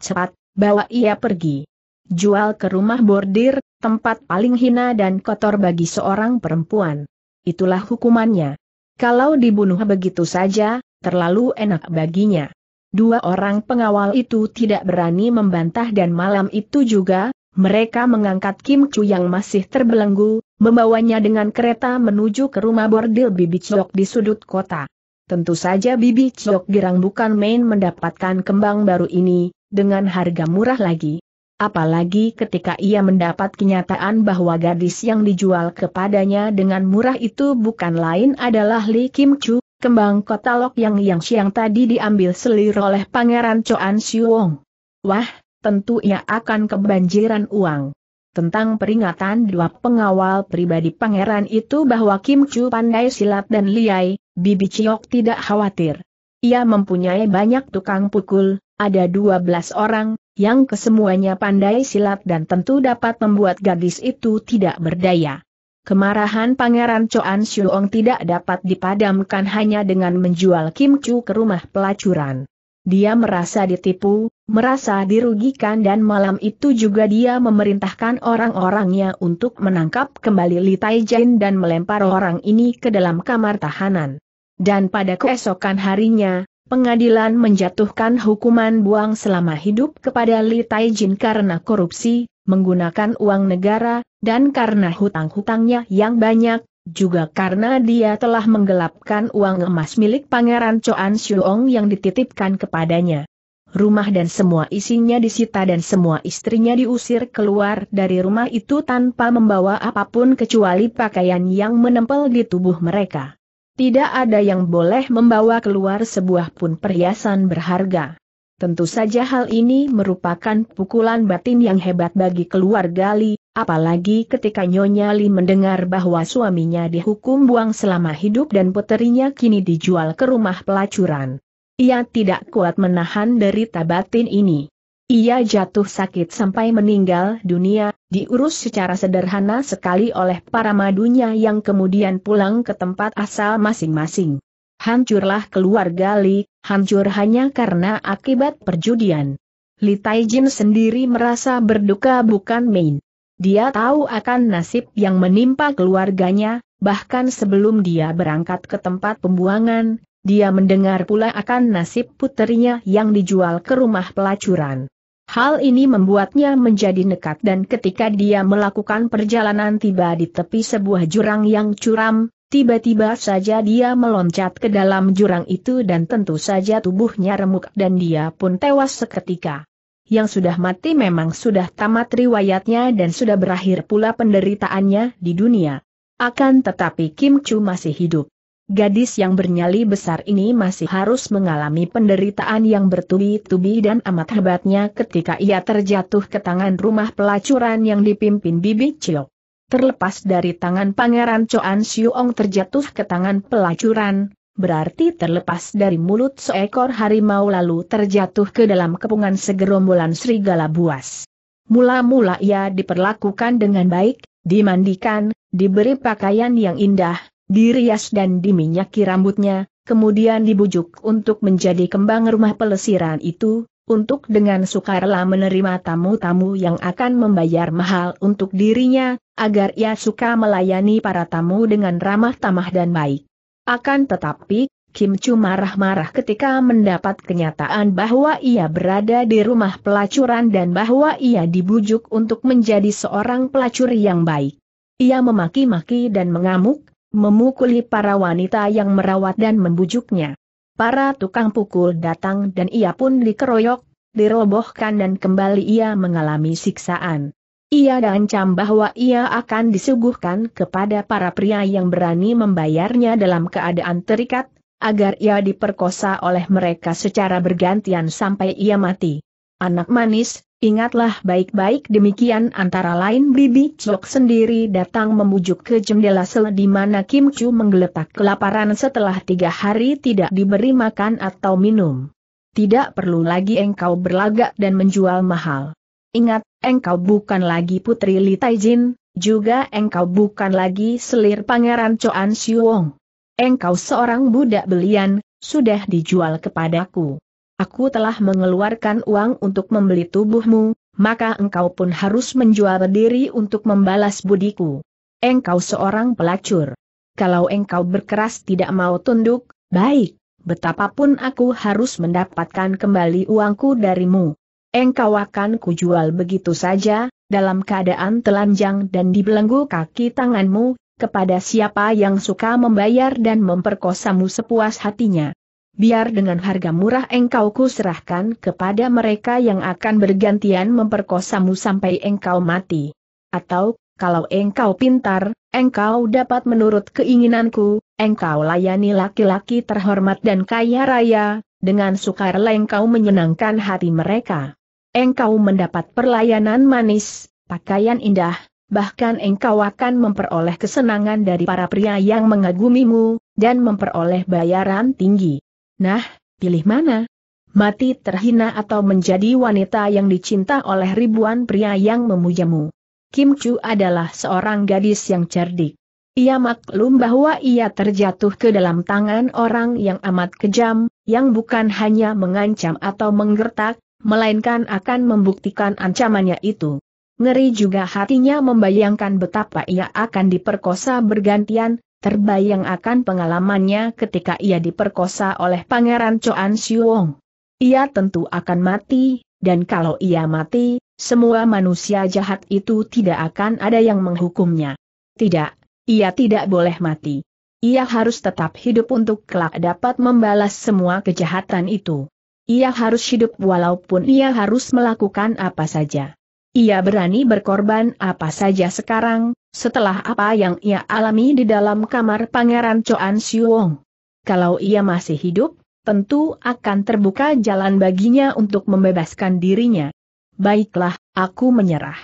Cepat, bawa ia pergi. Jual ke rumah bordir, tempat paling hina dan kotor bagi seorang perempuan. Itulah hukumannya. Kalau dibunuh begitu saja, terlalu enak baginya. Dua orang pengawal itu tidak berani membantah dan malam itu juga, mereka mengangkat Kim Chu yang masih terbelenggu, membawanya dengan kereta menuju ke rumah bordil Bibi Chok di sudut kota. Tentu saja Bibi Chok girang bukan main mendapatkan kembang baru ini, dengan harga murah lagi. Apalagi ketika ia mendapat kenyataan bahwa gadis yang dijual kepadanya dengan murah itu bukan lain adalah Li Kim Chu, kembang Lok yang yang siang tadi diambil selir oleh Pangeran Choan Wong. Wah, tentu ia akan kebanjiran uang tentang peringatan dua pengawal pribadi pangeran itu bahwa Kim Chu pandai silat dan liai, Bibi Chiok tidak khawatir. Ia mempunyai banyak tukang pukul, ada 12 orang, yang kesemuanya pandai silat dan tentu dapat membuat gadis itu tidak berdaya. Kemarahan Pangeran Choan Xiong tidak dapat dipadamkan hanya dengan menjual Kim Chu ke rumah pelacuran. Dia merasa ditipu, merasa dirugikan dan malam itu juga dia memerintahkan orang-orangnya untuk menangkap kembali Li Taijin dan melempar orang ini ke dalam kamar tahanan. Dan pada keesokan harinya, pengadilan menjatuhkan hukuman buang selama hidup kepada Li Taijin karena korupsi, menggunakan uang negara, dan karena hutang-hutangnya yang banyak, juga karena dia telah menggelapkan uang emas milik Pangeran Choan Xiong yang dititipkan kepadanya rumah dan semua isinya disita dan semua istrinya diusir keluar dari rumah itu tanpa membawa apapun kecuali pakaian yang menempel di tubuh mereka. Tidak ada yang boleh membawa keluar sebuah pun perhiasan berharga. Tentu saja hal ini merupakan pukulan batin yang hebat bagi keluarga Li, apalagi ketika Nyonya Li mendengar bahwa suaminya dihukum buang selama hidup dan puterinya kini dijual ke rumah pelacuran. Ia tidak kuat menahan derita batin ini. Ia jatuh sakit sampai meninggal dunia, diurus secara sederhana sekali oleh para madunya yang kemudian pulang ke tempat asal masing-masing. Hancurlah keluarga Li, hancur hanya karena akibat perjudian. Li Taijin sendiri merasa berduka bukan main. Dia tahu akan nasib yang menimpa keluarganya, bahkan sebelum dia berangkat ke tempat pembuangan, dia mendengar pula akan nasib puterinya yang dijual ke rumah pelacuran. Hal ini membuatnya menjadi nekat dan ketika dia melakukan perjalanan tiba di tepi sebuah jurang yang curam, tiba-tiba saja dia meloncat ke dalam jurang itu dan tentu saja tubuhnya remuk dan dia pun tewas seketika. Yang sudah mati memang sudah tamat riwayatnya dan sudah berakhir pula penderitaannya di dunia. Akan tetapi Kim Chu masih hidup gadis yang bernyali besar ini masih harus mengalami penderitaan yang bertubi-tubi dan amat hebatnya ketika ia terjatuh ke tangan rumah pelacuran yang dipimpin Bibi Chiok. Terlepas dari tangan Pangeran Choan Siuong terjatuh ke tangan pelacuran, berarti terlepas dari mulut seekor harimau lalu terjatuh ke dalam kepungan segerombolan serigala buas. Mula-mula ia diperlakukan dengan baik, dimandikan, diberi pakaian yang indah, dirias dan diminyaki rambutnya, kemudian dibujuk untuk menjadi kembang rumah pelesiran itu, untuk dengan sukarela menerima tamu-tamu yang akan membayar mahal untuk dirinya, agar ia suka melayani para tamu dengan ramah tamah dan baik. Akan tetapi, Kim Chu marah-marah ketika mendapat kenyataan bahwa ia berada di rumah pelacuran dan bahwa ia dibujuk untuk menjadi seorang pelacur yang baik. Ia memaki-maki dan mengamuk, memukuli para wanita yang merawat dan membujuknya. Para tukang pukul datang dan ia pun dikeroyok, dirobohkan dan kembali ia mengalami siksaan. Ia diancam bahwa ia akan disuguhkan kepada para pria yang berani membayarnya dalam keadaan terikat, agar ia diperkosa oleh mereka secara bergantian sampai ia mati. Anak manis, Ingatlah baik-baik demikian antara lain Bibi Chok sendiri datang memujuk ke jendela sel di mana Kim Chu menggeletak kelaparan setelah tiga hari tidak diberi makan atau minum. Tidak perlu lagi engkau berlagak dan menjual mahal. Ingat, engkau bukan lagi putri Li Taijin, juga engkau bukan lagi selir pangeran Choan Siwong. Engkau seorang budak belian, sudah dijual kepadaku aku telah mengeluarkan uang untuk membeli tubuhmu, maka engkau pun harus menjual diri untuk membalas budiku. Engkau seorang pelacur. Kalau engkau berkeras tidak mau tunduk, baik, betapapun aku harus mendapatkan kembali uangku darimu. Engkau akan kujual begitu saja, dalam keadaan telanjang dan dibelenggu kaki tanganmu, kepada siapa yang suka membayar dan memperkosamu sepuas hatinya biar dengan harga murah engkau kuserahkan kepada mereka yang akan bergantian memperkosamu sampai engkau mati. Atau, kalau engkau pintar, engkau dapat menurut keinginanku, engkau layani laki-laki terhormat dan kaya raya, dengan sukarela engkau menyenangkan hati mereka. Engkau mendapat perlayanan manis, pakaian indah, bahkan engkau akan memperoleh kesenangan dari para pria yang mengagumimu, dan memperoleh bayaran tinggi. Nah, pilih mana? Mati terhina atau menjadi wanita yang dicinta oleh ribuan pria yang memujamu. Kim Chu adalah seorang gadis yang cerdik. Ia maklum bahwa ia terjatuh ke dalam tangan orang yang amat kejam, yang bukan hanya mengancam atau menggertak, melainkan akan membuktikan ancamannya itu. Ngeri juga hatinya membayangkan betapa ia akan diperkosa bergantian, terbayang akan pengalamannya ketika ia diperkosa oleh Pangeran Choan Siuong. Ia tentu akan mati, dan kalau ia mati, semua manusia jahat itu tidak akan ada yang menghukumnya. Tidak, ia tidak boleh mati. Ia harus tetap hidup untuk kelak dapat membalas semua kejahatan itu. Ia harus hidup walaupun ia harus melakukan apa saja. Ia berani berkorban apa saja sekarang, setelah apa yang ia alami di dalam kamar Pangeran Choan Siuong. Kalau ia masih hidup, tentu akan terbuka jalan baginya untuk membebaskan dirinya. Baiklah, aku menyerah.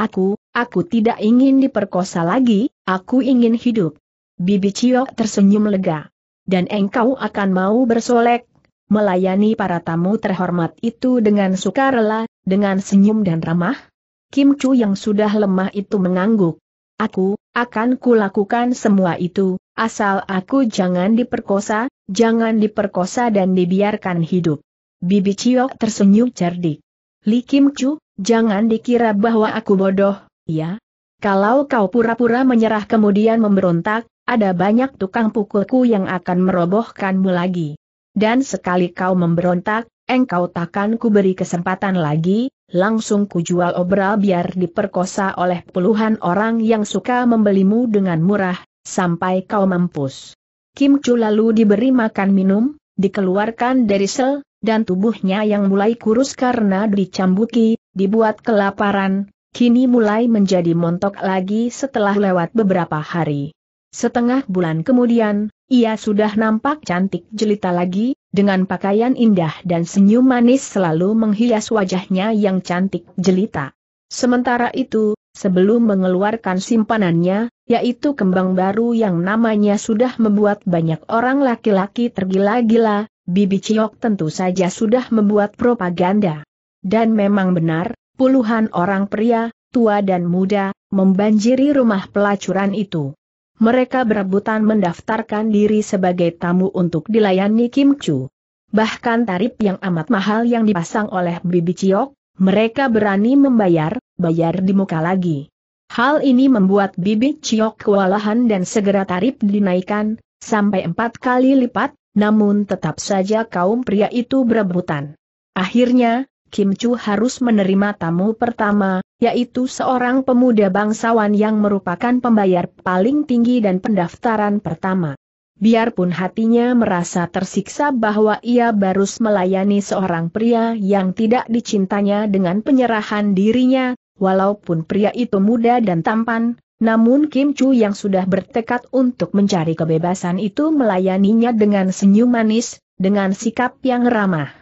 Aku, aku tidak ingin diperkosa lagi, aku ingin hidup. Bibi Ciok tersenyum lega. Dan engkau akan mau bersolek, melayani para tamu terhormat itu dengan sukarela, dengan senyum dan ramah? Kim Chu yang sudah lemah itu mengangguk. Aku, akan kulakukan semua itu, asal aku jangan diperkosa, jangan diperkosa dan dibiarkan hidup. Bibi Chiok tersenyum cerdik. Li Kim Chu, jangan dikira bahwa aku bodoh, ya? Kalau kau pura-pura menyerah kemudian memberontak, ada banyak tukang pukulku yang akan merobohkanmu lagi. Dan sekali kau memberontak, engkau takkan kuberi kesempatan lagi, langsung kujual obral biar diperkosa oleh puluhan orang yang suka membelimu dengan murah, sampai kau mampus. Kim Chu lalu diberi makan minum, dikeluarkan dari sel, dan tubuhnya yang mulai kurus karena dicambuki, dibuat kelaparan, kini mulai menjadi montok lagi setelah lewat beberapa hari. Setengah bulan kemudian, ia sudah nampak cantik jelita lagi, dengan pakaian indah dan senyum manis selalu menghias wajahnya yang cantik jelita. Sementara itu, sebelum mengeluarkan simpanannya, yaitu kembang baru yang namanya sudah membuat banyak orang laki-laki tergila-gila, Bibi Ciok tentu saja sudah membuat propaganda. Dan memang benar, puluhan orang pria, tua dan muda, membanjiri rumah pelacuran itu mereka berebutan mendaftarkan diri sebagai tamu untuk dilayani Kim Chu. Bahkan tarif yang amat mahal yang dipasang oleh Bibi Chiok, mereka berani membayar, bayar di muka lagi. Hal ini membuat Bibi Chiok kewalahan dan segera tarif dinaikkan, sampai empat kali lipat, namun tetap saja kaum pria itu berebutan. Akhirnya, Kim Chu harus menerima tamu pertama, yaitu seorang pemuda bangsawan yang merupakan pembayar paling tinggi dan pendaftaran pertama. Biarpun hatinya merasa tersiksa bahwa ia baru melayani seorang pria yang tidak dicintanya dengan penyerahan dirinya, walaupun pria itu muda dan tampan, namun Kim Chu yang sudah bertekad untuk mencari kebebasan itu melayaninya dengan senyum manis, dengan sikap yang ramah.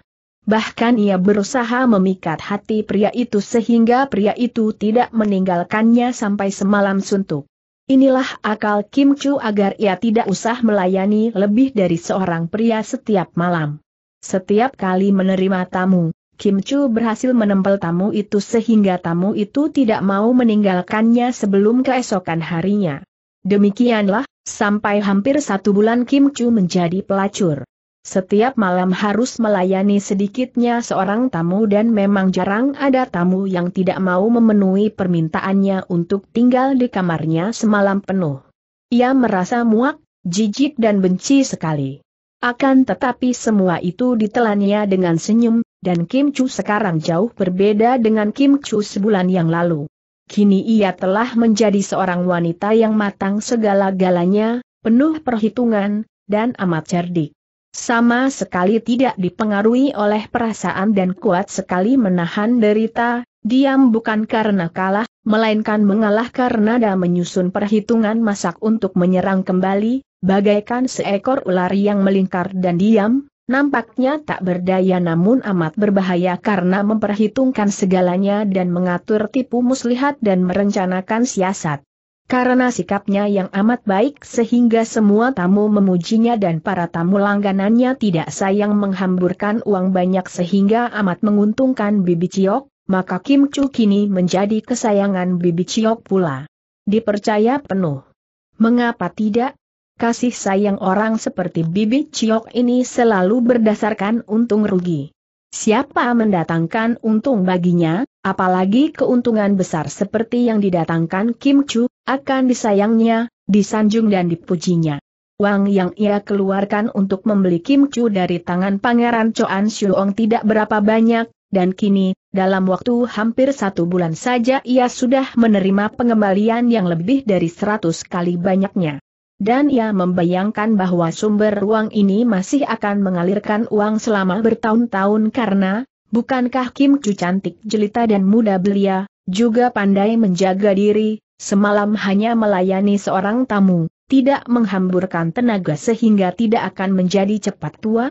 Bahkan ia berusaha memikat hati pria itu sehingga pria itu tidak meninggalkannya sampai semalam suntuk. Inilah akal Kim Chu agar ia tidak usah melayani lebih dari seorang pria setiap malam. Setiap kali menerima tamu, Kim Chu berhasil menempel tamu itu sehingga tamu itu tidak mau meninggalkannya sebelum keesokan harinya. Demikianlah, sampai hampir satu bulan Kim Chu menjadi pelacur setiap malam harus melayani sedikitnya seorang tamu dan memang jarang ada tamu yang tidak mau memenuhi permintaannya untuk tinggal di kamarnya semalam penuh. Ia merasa muak, jijik dan benci sekali. Akan tetapi semua itu ditelannya dengan senyum, dan Kim Chu sekarang jauh berbeda dengan Kim Chu sebulan yang lalu. Kini ia telah menjadi seorang wanita yang matang segala-galanya, penuh perhitungan, dan amat cerdik. Sama sekali tidak dipengaruhi oleh perasaan dan kuat sekali menahan derita, diam bukan karena kalah, melainkan mengalah karena dah menyusun perhitungan masak untuk menyerang kembali, bagaikan seekor ular yang melingkar dan diam, nampaknya tak berdaya namun amat berbahaya karena memperhitungkan segalanya dan mengatur tipu muslihat dan merencanakan siasat. Karena sikapnya yang amat baik sehingga semua tamu memujinya dan para tamu langganannya tidak sayang menghamburkan uang banyak sehingga amat menguntungkan Bibi Ciok, maka Kim Chu kini menjadi kesayangan Bibi Ciok pula. Dipercaya penuh. Mengapa tidak? Kasih sayang orang seperti Bibi Ciok ini selalu berdasarkan untung rugi. Siapa mendatangkan untung baginya, Apalagi keuntungan besar seperti yang didatangkan Kim Chu, akan disayangnya, disanjung dan dipujinya. Uang yang ia keluarkan untuk membeli Kim Chu dari tangan Pangeran Choan Shuong tidak berapa banyak, dan kini, dalam waktu hampir satu bulan saja ia sudah menerima pengembalian yang lebih dari seratus kali banyaknya. Dan ia membayangkan bahwa sumber uang ini masih akan mengalirkan uang selama bertahun-tahun karena, Bukankah Kim Chu cantik jelita dan muda belia, juga pandai menjaga diri, semalam hanya melayani seorang tamu, tidak menghamburkan tenaga sehingga tidak akan menjadi cepat tua?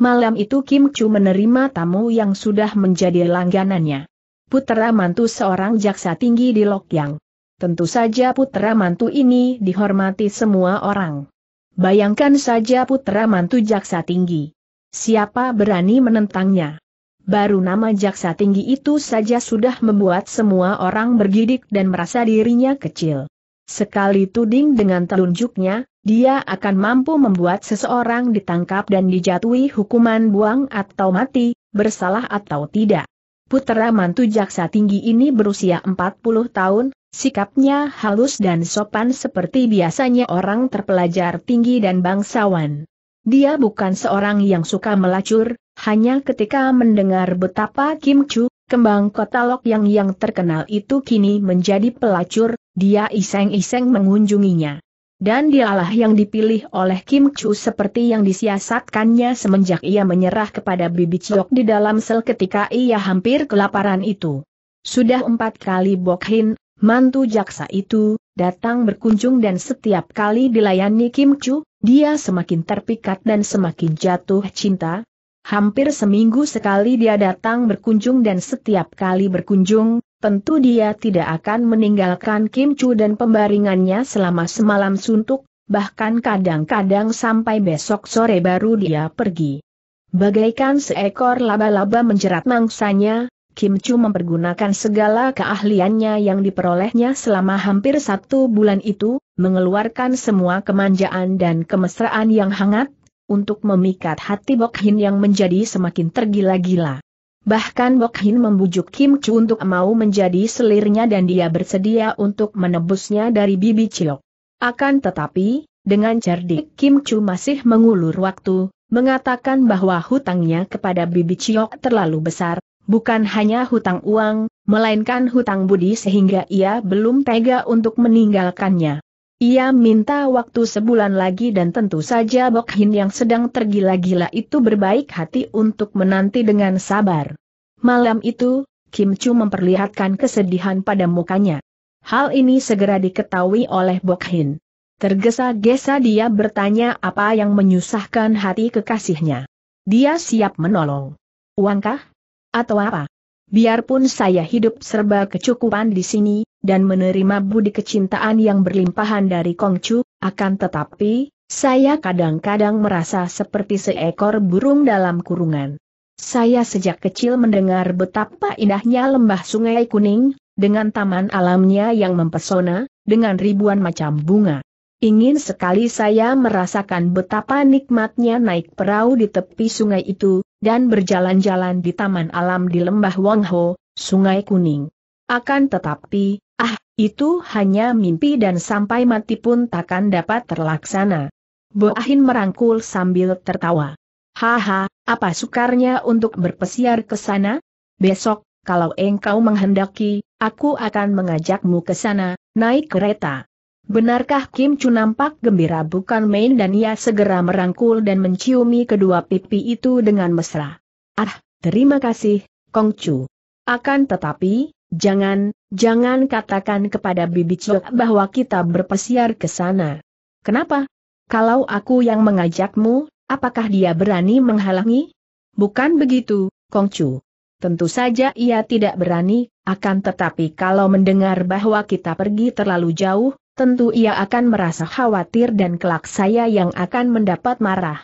Malam itu Kim Chu menerima tamu yang sudah menjadi langganannya. Putera mantu seorang jaksa tinggi di Lokyang. Tentu saja putera mantu ini dihormati semua orang. Bayangkan saja putera mantu jaksa tinggi. Siapa berani menentangnya? Baru nama jaksa tinggi itu saja sudah membuat semua orang bergidik dan merasa dirinya kecil. Sekali tuding dengan telunjuknya, dia akan mampu membuat seseorang ditangkap dan dijatuhi hukuman buang atau mati, bersalah atau tidak. Putera mantu jaksa tinggi ini berusia 40 tahun, sikapnya halus dan sopan seperti biasanya orang terpelajar tinggi dan bangsawan. Dia bukan seorang yang suka melacur, hanya ketika mendengar betapa Kim Chu, kembang Lok yang yang terkenal itu kini menjadi pelacur, dia iseng-iseng mengunjunginya. Dan dialah yang dipilih oleh Kim Chu seperti yang disiasatkannya semenjak ia menyerah kepada Bibi Chiok di dalam sel ketika ia hampir kelaparan itu. Sudah empat kali Bok Hin Mantu jaksa itu, datang berkunjung dan setiap kali dilayani Kim Chu, dia semakin terpikat dan semakin jatuh cinta. Hampir seminggu sekali dia datang berkunjung dan setiap kali berkunjung, tentu dia tidak akan meninggalkan Kim Chu dan pembaringannya selama semalam suntuk, bahkan kadang-kadang sampai besok sore baru dia pergi. Bagaikan seekor laba-laba menjerat mangsanya, Kim Chu mempergunakan segala keahliannya yang diperolehnya selama hampir satu bulan itu, mengeluarkan semua kemanjaan dan kemesraan yang hangat, untuk memikat hati Bok Hin yang menjadi semakin tergila-gila. Bahkan Bok Hin membujuk Kim Chu untuk mau menjadi selirnya dan dia bersedia untuk menebusnya dari bibi cilok. Akan tetapi, dengan cerdik Kim Chu masih mengulur waktu, mengatakan bahwa hutangnya kepada Bibi Chiok terlalu besar, bukan hanya hutang uang, melainkan hutang budi sehingga ia belum tega untuk meninggalkannya. Ia minta waktu sebulan lagi dan tentu saja Bokhin yang sedang tergila-gila itu berbaik hati untuk menanti dengan sabar. Malam itu, Kim Chu memperlihatkan kesedihan pada mukanya. Hal ini segera diketahui oleh Bokhin. Tergesa-gesa dia bertanya apa yang menyusahkan hati kekasihnya. Dia siap menolong. Uangkah? atau apa. Biarpun saya hidup serba kecukupan di sini, dan menerima budi kecintaan yang berlimpahan dari Kongcu, akan tetapi, saya kadang-kadang merasa seperti seekor burung dalam kurungan. Saya sejak kecil mendengar betapa indahnya lembah sungai kuning, dengan taman alamnya yang mempesona, dengan ribuan macam bunga. Ingin sekali saya merasakan betapa nikmatnya naik perahu di tepi sungai itu, dan berjalan-jalan di taman alam di lembah Wangho, Sungai Kuning. Akan tetapi, ah, itu hanya mimpi dan sampai mati pun takkan dapat terlaksana. Boahin merangkul sambil tertawa. Haha, apa sukarnya untuk berpesiar ke sana? Besok, kalau engkau menghendaki, aku akan mengajakmu ke sana, naik kereta. Benarkah Kim Chu nampak gembira bukan main dan ia segera merangkul dan menciumi kedua pipi itu dengan mesra. Ah, terima kasih, Kong Chu. Akan tetapi, jangan, jangan katakan kepada Bibi Chok bahwa kita berpesiar ke sana. Kenapa? Kalau aku yang mengajakmu, apakah dia berani menghalangi? Bukan begitu, Kong Chu. Tentu saja ia tidak berani, akan tetapi kalau mendengar bahwa kita pergi terlalu jauh, tentu ia akan merasa khawatir dan kelak saya yang akan mendapat marah.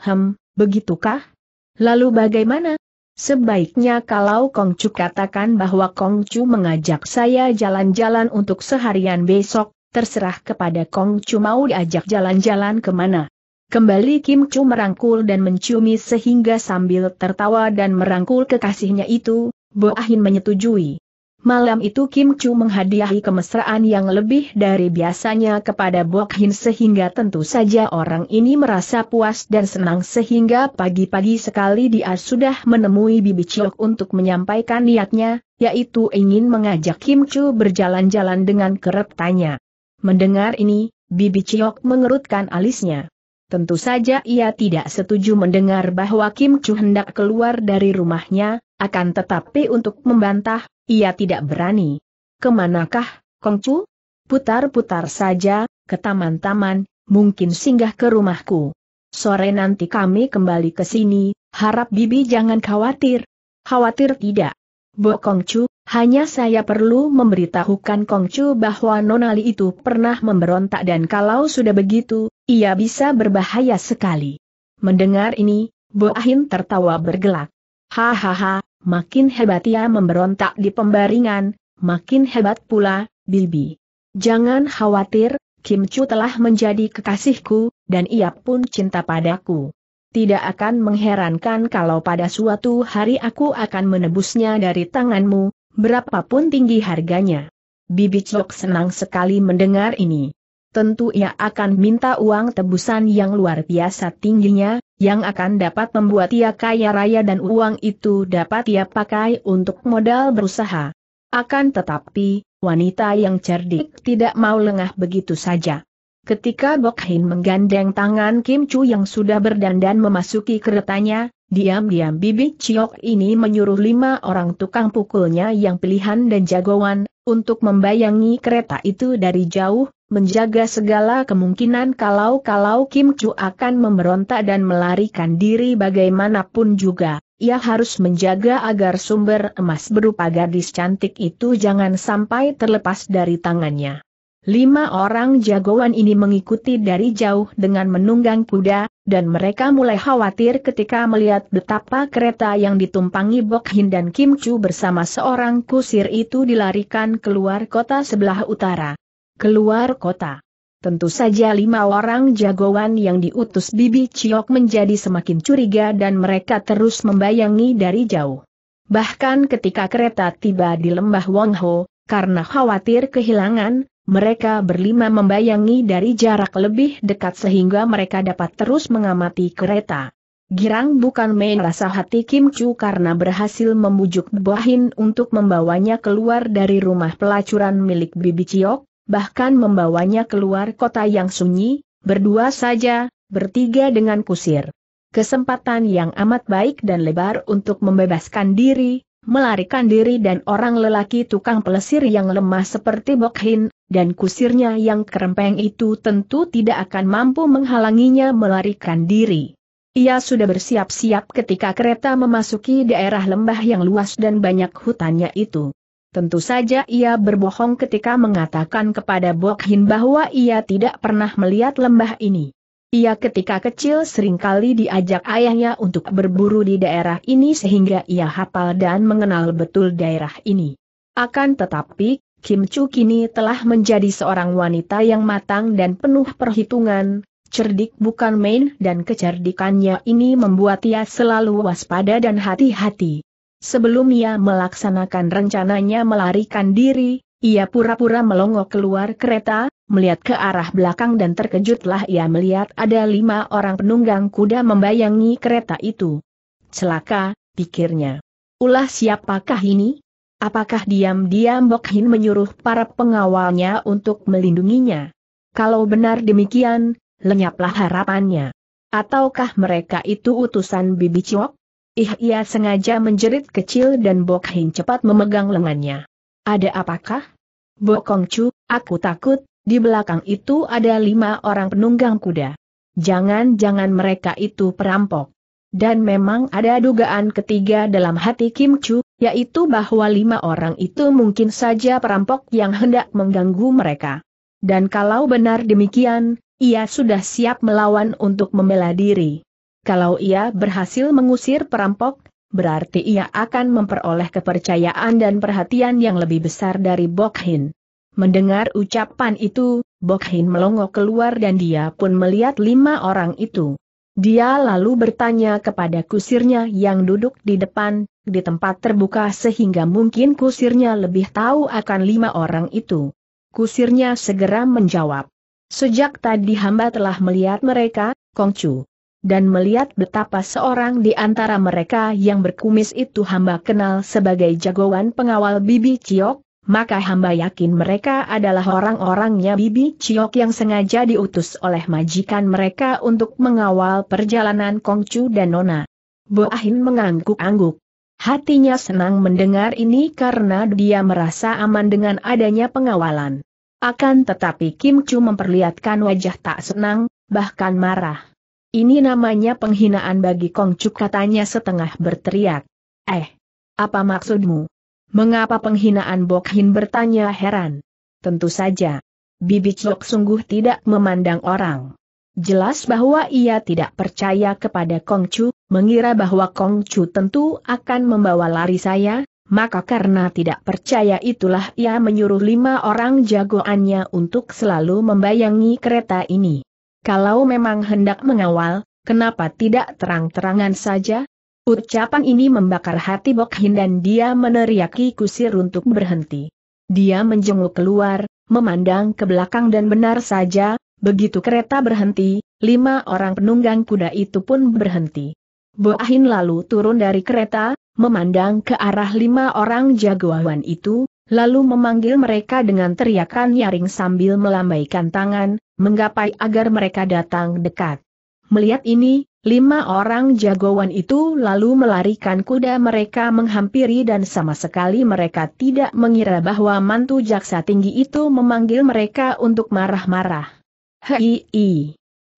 Hem, begitukah? Lalu bagaimana? Sebaiknya kalau Kong Chu katakan bahwa Kong Chu mengajak saya jalan-jalan untuk seharian besok, terserah kepada Kong Chu mau diajak jalan-jalan kemana. Kembali Kim Chu merangkul dan menciumi sehingga sambil tertawa dan merangkul kekasihnya itu, Bo Ahin menyetujui. Malam itu Kim Chu menghadiahi kemesraan yang lebih dari biasanya kepada Bok Hin sehingga tentu saja orang ini merasa puas dan senang sehingga pagi-pagi sekali dia sudah menemui Bibi Chiok untuk menyampaikan niatnya, yaitu ingin mengajak Kim Chu berjalan-jalan dengan keretanya. Mendengar ini, Bibi Chiok mengerutkan alisnya. Tentu saja ia tidak setuju mendengar bahwa Kim Chu hendak keluar dari rumahnya, akan tetapi untuk membantah, ia tidak berani. Kemanakah, Kongcu? Putar-putar saja, ke taman-taman, mungkin singgah ke rumahku. Sore nanti kami kembali ke sini, harap Bibi jangan khawatir. Khawatir tidak. Bo Kongcu, hanya saya perlu memberitahukan Kongcu bahwa Nonali itu pernah memberontak dan kalau sudah begitu, ia bisa berbahaya sekali. Mendengar ini, Bo Ahin tertawa bergelak. Hahaha, makin hebat ia memberontak di pembaringan, makin hebat pula, Bibi. Jangan khawatir, Kim Chu telah menjadi kekasihku, dan ia pun cinta padaku. Tidak akan mengherankan kalau pada suatu hari aku akan menebusnya dari tanganmu, berapapun tinggi harganya. Bibi Chok senang sekali mendengar ini tentu ia akan minta uang tebusan yang luar biasa tingginya, yang akan dapat membuat ia kaya raya dan uang itu dapat ia pakai untuk modal berusaha. Akan tetapi, wanita yang cerdik tidak mau lengah begitu saja. Ketika Bok Hin menggandeng tangan Kim Chu yang sudah berdandan memasuki keretanya, diam-diam Bibi Chiok ini menyuruh lima orang tukang pukulnya yang pilihan dan jagoan, untuk membayangi kereta itu dari jauh, menjaga segala kemungkinan kalau-kalau Kim Chu akan memberontak dan melarikan diri bagaimanapun juga. Ia harus menjaga agar sumber emas berupa gadis cantik itu jangan sampai terlepas dari tangannya. Lima orang jagoan ini mengikuti dari jauh dengan menunggang kuda, dan mereka mulai khawatir ketika melihat betapa kereta yang ditumpangi Bok Hin dan Kim Chu bersama seorang kusir itu dilarikan keluar kota sebelah utara keluar kota. Tentu saja lima orang jagoan yang diutus Bibi Ciok menjadi semakin curiga dan mereka terus membayangi dari jauh. Bahkan ketika kereta tiba di lembah Wongho, karena khawatir kehilangan, mereka berlima membayangi dari jarak lebih dekat sehingga mereka dapat terus mengamati kereta. Girang bukan main rasa hati Kim Chu karena berhasil membujuk Bohin untuk membawanya keluar dari rumah pelacuran milik Bibi Ciok, bahkan membawanya keluar kota yang sunyi, berdua saja, bertiga dengan kusir. Kesempatan yang amat baik dan lebar untuk membebaskan diri, melarikan diri dan orang lelaki tukang pelesir yang lemah seperti Bokhin, dan kusirnya yang kerempeng itu tentu tidak akan mampu menghalanginya melarikan diri. Ia sudah bersiap-siap ketika kereta memasuki daerah lembah yang luas dan banyak hutannya itu. Tentu saja ia berbohong ketika mengatakan kepada Bok bahwa ia tidak pernah melihat lembah ini. Ia ketika kecil seringkali diajak ayahnya untuk berburu di daerah ini sehingga ia hafal dan mengenal betul daerah ini. Akan tetapi, Kim Chu kini telah menjadi seorang wanita yang matang dan penuh perhitungan, cerdik bukan main dan kecerdikannya ini membuat ia selalu waspada dan hati-hati sebelum ia melaksanakan rencananya melarikan diri, ia pura-pura melongo keluar kereta, melihat ke arah belakang dan terkejutlah ia melihat ada lima orang penunggang kuda membayangi kereta itu. Celaka, pikirnya. Ulah siapakah ini? Apakah diam-diam Bokhin menyuruh para pengawalnya untuk melindunginya? Kalau benar demikian, lenyaplah harapannya. Ataukah mereka itu utusan Bibi Ciok? Ih ia sengaja menjerit kecil dan Bok Hing cepat memegang lengannya. Ada apakah? Bokong Chu, aku takut, di belakang itu ada lima orang penunggang kuda. Jangan-jangan mereka itu perampok. Dan memang ada dugaan ketiga dalam hati Kim Chu, yaitu bahwa lima orang itu mungkin saja perampok yang hendak mengganggu mereka. Dan kalau benar demikian, ia sudah siap melawan untuk membela diri. Kalau ia berhasil mengusir perampok, berarti ia akan memperoleh kepercayaan dan perhatian yang lebih besar dari Bokhin. Mendengar ucapan itu, Bokhin melongo keluar dan dia pun melihat lima orang itu. Dia lalu bertanya kepada kusirnya yang duduk di depan, di tempat terbuka sehingga mungkin kusirnya lebih tahu akan lima orang itu. Kusirnya segera menjawab. Sejak tadi hamba telah melihat mereka, Kongcu dan melihat betapa seorang di antara mereka yang berkumis itu hamba kenal sebagai jagoan pengawal Bibi Ciok, maka hamba yakin mereka adalah orang-orangnya Bibi Ciok yang sengaja diutus oleh majikan mereka untuk mengawal perjalanan Kongcu dan Nona. Boahin mengangguk-angguk. Hatinya senang mendengar ini karena dia merasa aman dengan adanya pengawalan. Akan tetapi Kim Chu memperlihatkan wajah tak senang, bahkan marah. Ini namanya penghinaan bagi Kongcuk katanya setengah berteriak. Eh, apa maksudmu? Mengapa penghinaan Bok Hin bertanya heran? Tentu saja. Bibi Chok sungguh tidak memandang orang. Jelas bahwa ia tidak percaya kepada Kongcu, mengira bahwa Kongcu tentu akan membawa lari saya, maka karena tidak percaya itulah ia menyuruh lima orang jagoannya untuk selalu membayangi kereta ini. Kalau memang hendak mengawal, kenapa tidak terang-terangan saja? Ucapan ini membakar hati Bok Hin dan dia meneriaki kusir untuk berhenti. Dia menjenguk keluar, memandang ke belakang dan benar saja, begitu kereta berhenti, lima orang penunggang kuda itu pun berhenti. Boahin lalu turun dari kereta, memandang ke arah lima orang jagoan itu, lalu memanggil mereka dengan teriakan nyaring sambil melambaikan tangan, menggapai agar mereka datang dekat. Melihat ini, lima orang jagoan itu lalu melarikan kuda mereka menghampiri dan sama sekali mereka tidak mengira bahwa mantu jaksa tinggi itu memanggil mereka untuk marah-marah. Hei,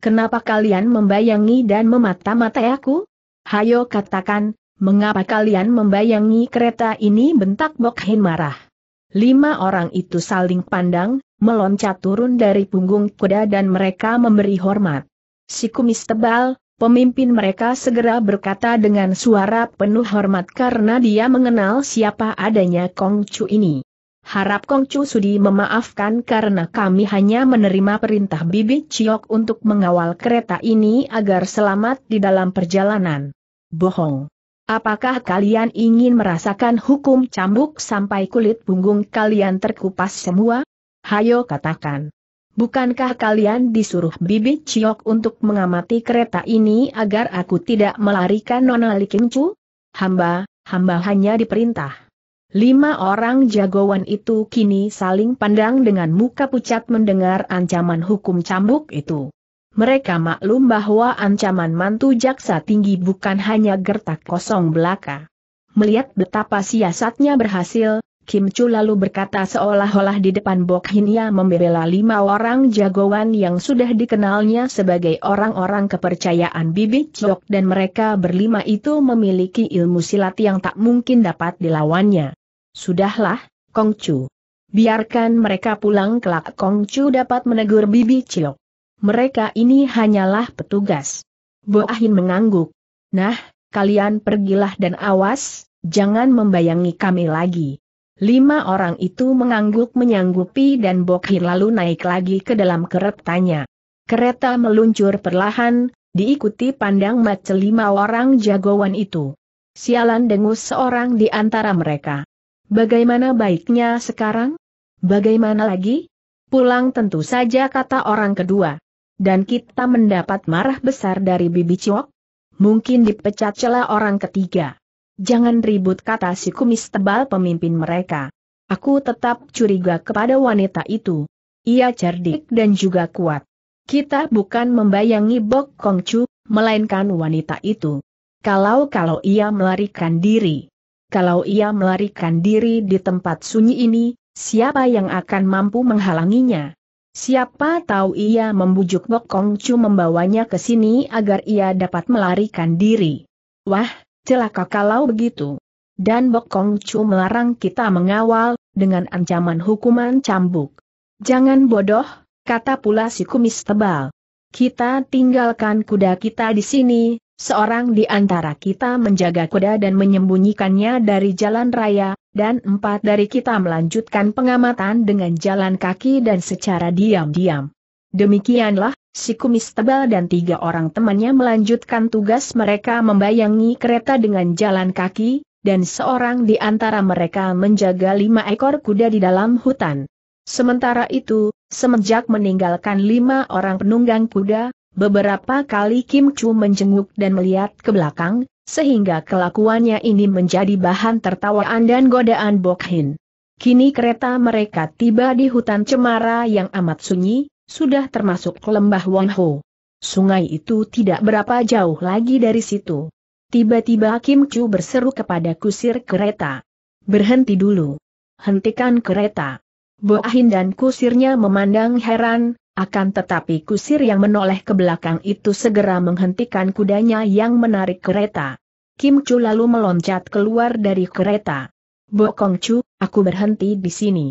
kenapa kalian membayangi dan memata-matai aku? Hayo katakan, mengapa kalian membayangi kereta ini bentak Bokhin marah. Lima orang itu saling pandang, meloncat turun dari punggung kuda dan mereka memberi hormat. Si kumis tebal, pemimpin mereka segera berkata dengan suara penuh hormat karena dia mengenal siapa adanya Kong ini. Harap Kong Sudi memaafkan karena kami hanya menerima perintah Bibi Ciok untuk mengawal kereta ini agar selamat di dalam perjalanan. Bohong. Apakah kalian ingin merasakan hukum cambuk sampai kulit punggung kalian terkupas semua? Hayo katakan. Bukankah kalian disuruh Bibi Ciok untuk mengamati kereta ini agar aku tidak melarikan Nona Likincu? Hamba, hamba hanya diperintah. Lima orang jagoan itu kini saling pandang dengan muka pucat mendengar ancaman hukum cambuk itu mereka maklum bahwa ancaman mantu jaksa tinggi bukan hanya gertak kosong belaka. Melihat betapa siasatnya berhasil, Kim Chu lalu berkata seolah-olah di depan Bok Hin ia membela lima orang jagoan yang sudah dikenalnya sebagai orang-orang kepercayaan Bibi Chok dan mereka berlima itu memiliki ilmu silat yang tak mungkin dapat dilawannya. Sudahlah, Kong Chu. Biarkan mereka pulang kelak Kong Chu dapat menegur Bibi Chok mereka ini hanyalah petugas. Boahin mengangguk. Nah, kalian pergilah dan awas, jangan membayangi kami lagi. Lima orang itu mengangguk menyanggupi dan Bokhin lalu naik lagi ke dalam keretanya. Kereta meluncur perlahan, diikuti pandang mata lima orang jagoan itu. Sialan dengus seorang di antara mereka. Bagaimana baiknya sekarang? Bagaimana lagi? Pulang tentu saja kata orang kedua dan kita mendapat marah besar dari Bibi Ciok? Mungkin dipecat celah orang ketiga. Jangan ribut kata si kumis tebal pemimpin mereka. Aku tetap curiga kepada wanita itu. Ia cerdik dan juga kuat. Kita bukan membayangi Bok Chu, melainkan wanita itu. Kalau-kalau ia melarikan diri. Kalau ia melarikan diri di tempat sunyi ini, siapa yang akan mampu menghalanginya? Siapa tahu ia membujuk Bok Kong Chu membawanya ke sini agar ia dapat melarikan diri. Wah, celaka kalau begitu. Dan Bok Kong Chu melarang kita mengawal, dengan ancaman hukuman cambuk. Jangan bodoh, kata pula si kumis tebal. Kita tinggalkan kuda kita di sini, seorang di antara kita menjaga kuda dan menyembunyikannya dari jalan raya, dan empat dari kita melanjutkan pengamatan dengan jalan kaki dan secara diam-diam. Demikianlah, si kumis tebal dan tiga orang temannya melanjutkan tugas mereka membayangi kereta dengan jalan kaki, dan seorang di antara mereka menjaga lima ekor kuda di dalam hutan. Sementara itu, semenjak meninggalkan lima orang penunggang kuda, beberapa kali Kim Chu menjenguk dan melihat ke belakang, sehingga kelakuannya ini menjadi bahan tertawaan dan godaan Bokhin. Kini kereta mereka tiba di hutan cemara yang amat sunyi, sudah termasuk lembah Wonho. Sungai itu tidak berapa jauh lagi dari situ. Tiba-tiba Kim Chu berseru kepada kusir kereta. Berhenti dulu. Hentikan kereta. Ahin dan kusirnya memandang heran, akan tetapi kusir yang menoleh ke belakang itu segera menghentikan kudanya yang menarik kereta. Kim Chu lalu meloncat keluar dari kereta. Bokong Chu, aku berhenti di sini.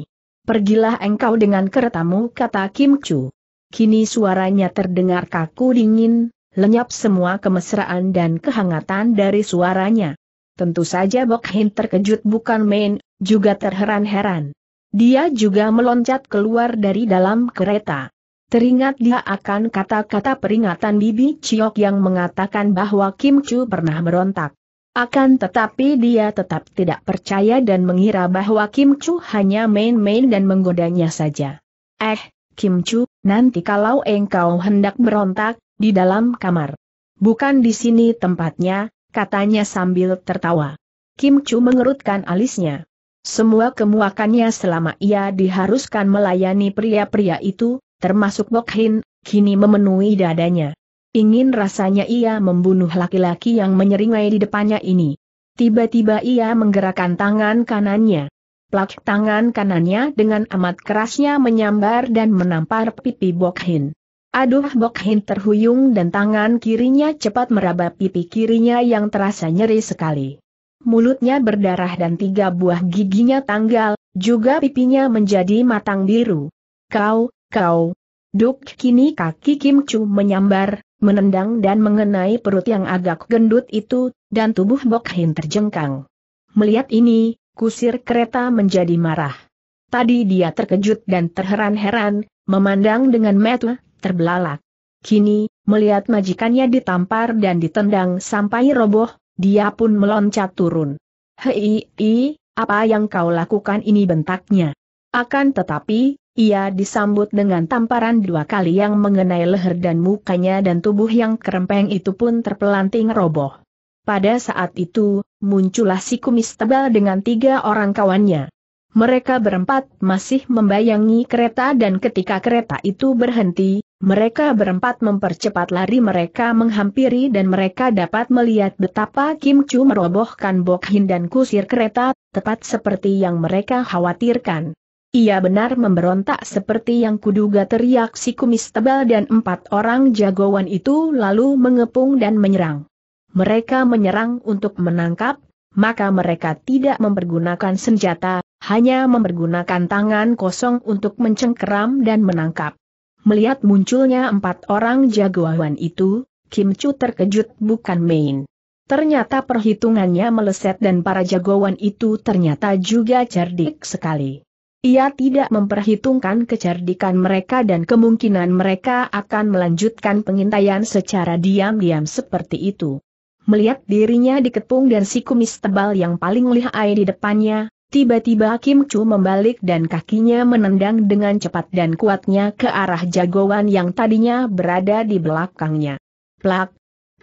Pergilah engkau dengan keretamu kata Kim Chu. Kini suaranya terdengar kaku dingin, lenyap semua kemesraan dan kehangatan dari suaranya. Tentu saja Bok Hin terkejut bukan main, juga terheran-heran. Dia juga meloncat keluar dari dalam kereta. Teringat dia akan kata-kata peringatan Bibi Ciok yang mengatakan bahwa Kim Chu pernah merontak. Akan tetapi dia tetap tidak percaya dan mengira bahwa Kim Chu hanya main-main dan menggodanya saja. Eh, Kim Chu, nanti kalau engkau hendak berontak, di dalam kamar. Bukan di sini tempatnya, katanya sambil tertawa. Kim Chu mengerutkan alisnya. Semua kemuakannya selama ia diharuskan melayani pria-pria itu, termasuk Bok Hin, kini memenuhi dadanya. Ingin rasanya ia membunuh laki-laki yang menyeringai di depannya ini. Tiba-tiba ia menggerakkan tangan kanannya. Plak tangan kanannya dengan amat kerasnya menyambar dan menampar pipi Bok Hin. Aduh Bok Hin terhuyung dan tangan kirinya cepat meraba pipi kirinya yang terasa nyeri sekali. Mulutnya berdarah dan tiga buah giginya tanggal, juga pipinya menjadi matang biru. Kau, Kau! Duk kini kaki Kim Chu menyambar, menendang dan mengenai perut yang agak gendut itu, dan tubuh Bok Hin terjengkang. Melihat ini, kusir kereta menjadi marah. Tadi dia terkejut dan terheran-heran, memandang dengan metu, terbelalak. Kini, melihat majikannya ditampar dan ditendang sampai roboh, dia pun meloncat turun. Hei, apa yang kau lakukan ini bentaknya. Akan tetapi, ia disambut dengan tamparan dua kali yang mengenai leher dan mukanya dan tubuh yang kerempeng itu pun terpelanting roboh. Pada saat itu, muncullah si kumis tebal dengan tiga orang kawannya. Mereka berempat masih membayangi kereta dan ketika kereta itu berhenti, mereka berempat mempercepat lari mereka menghampiri dan mereka dapat melihat betapa Kim Chu merobohkan Bok Hin dan kusir kereta, tepat seperti yang mereka khawatirkan. Ia benar memberontak seperti yang kuduga teriak si kumis tebal dan empat orang jagoan itu lalu mengepung dan menyerang. Mereka menyerang untuk menangkap, maka mereka tidak mempergunakan senjata, hanya mempergunakan tangan kosong untuk mencengkeram dan menangkap. Melihat munculnya empat orang jagoan itu, Kim Chu terkejut bukan main. Ternyata perhitungannya meleset dan para jagoan itu ternyata juga cerdik sekali. Ia tidak memperhitungkan kecerdikan mereka dan kemungkinan mereka akan melanjutkan pengintaian secara diam-diam seperti itu. Melihat dirinya dikepung dan si kumis tebal yang paling lihai di depannya, tiba-tiba Kim Chu membalik dan kakinya menendang dengan cepat dan kuatnya ke arah jagoan yang tadinya berada di belakangnya. Plak,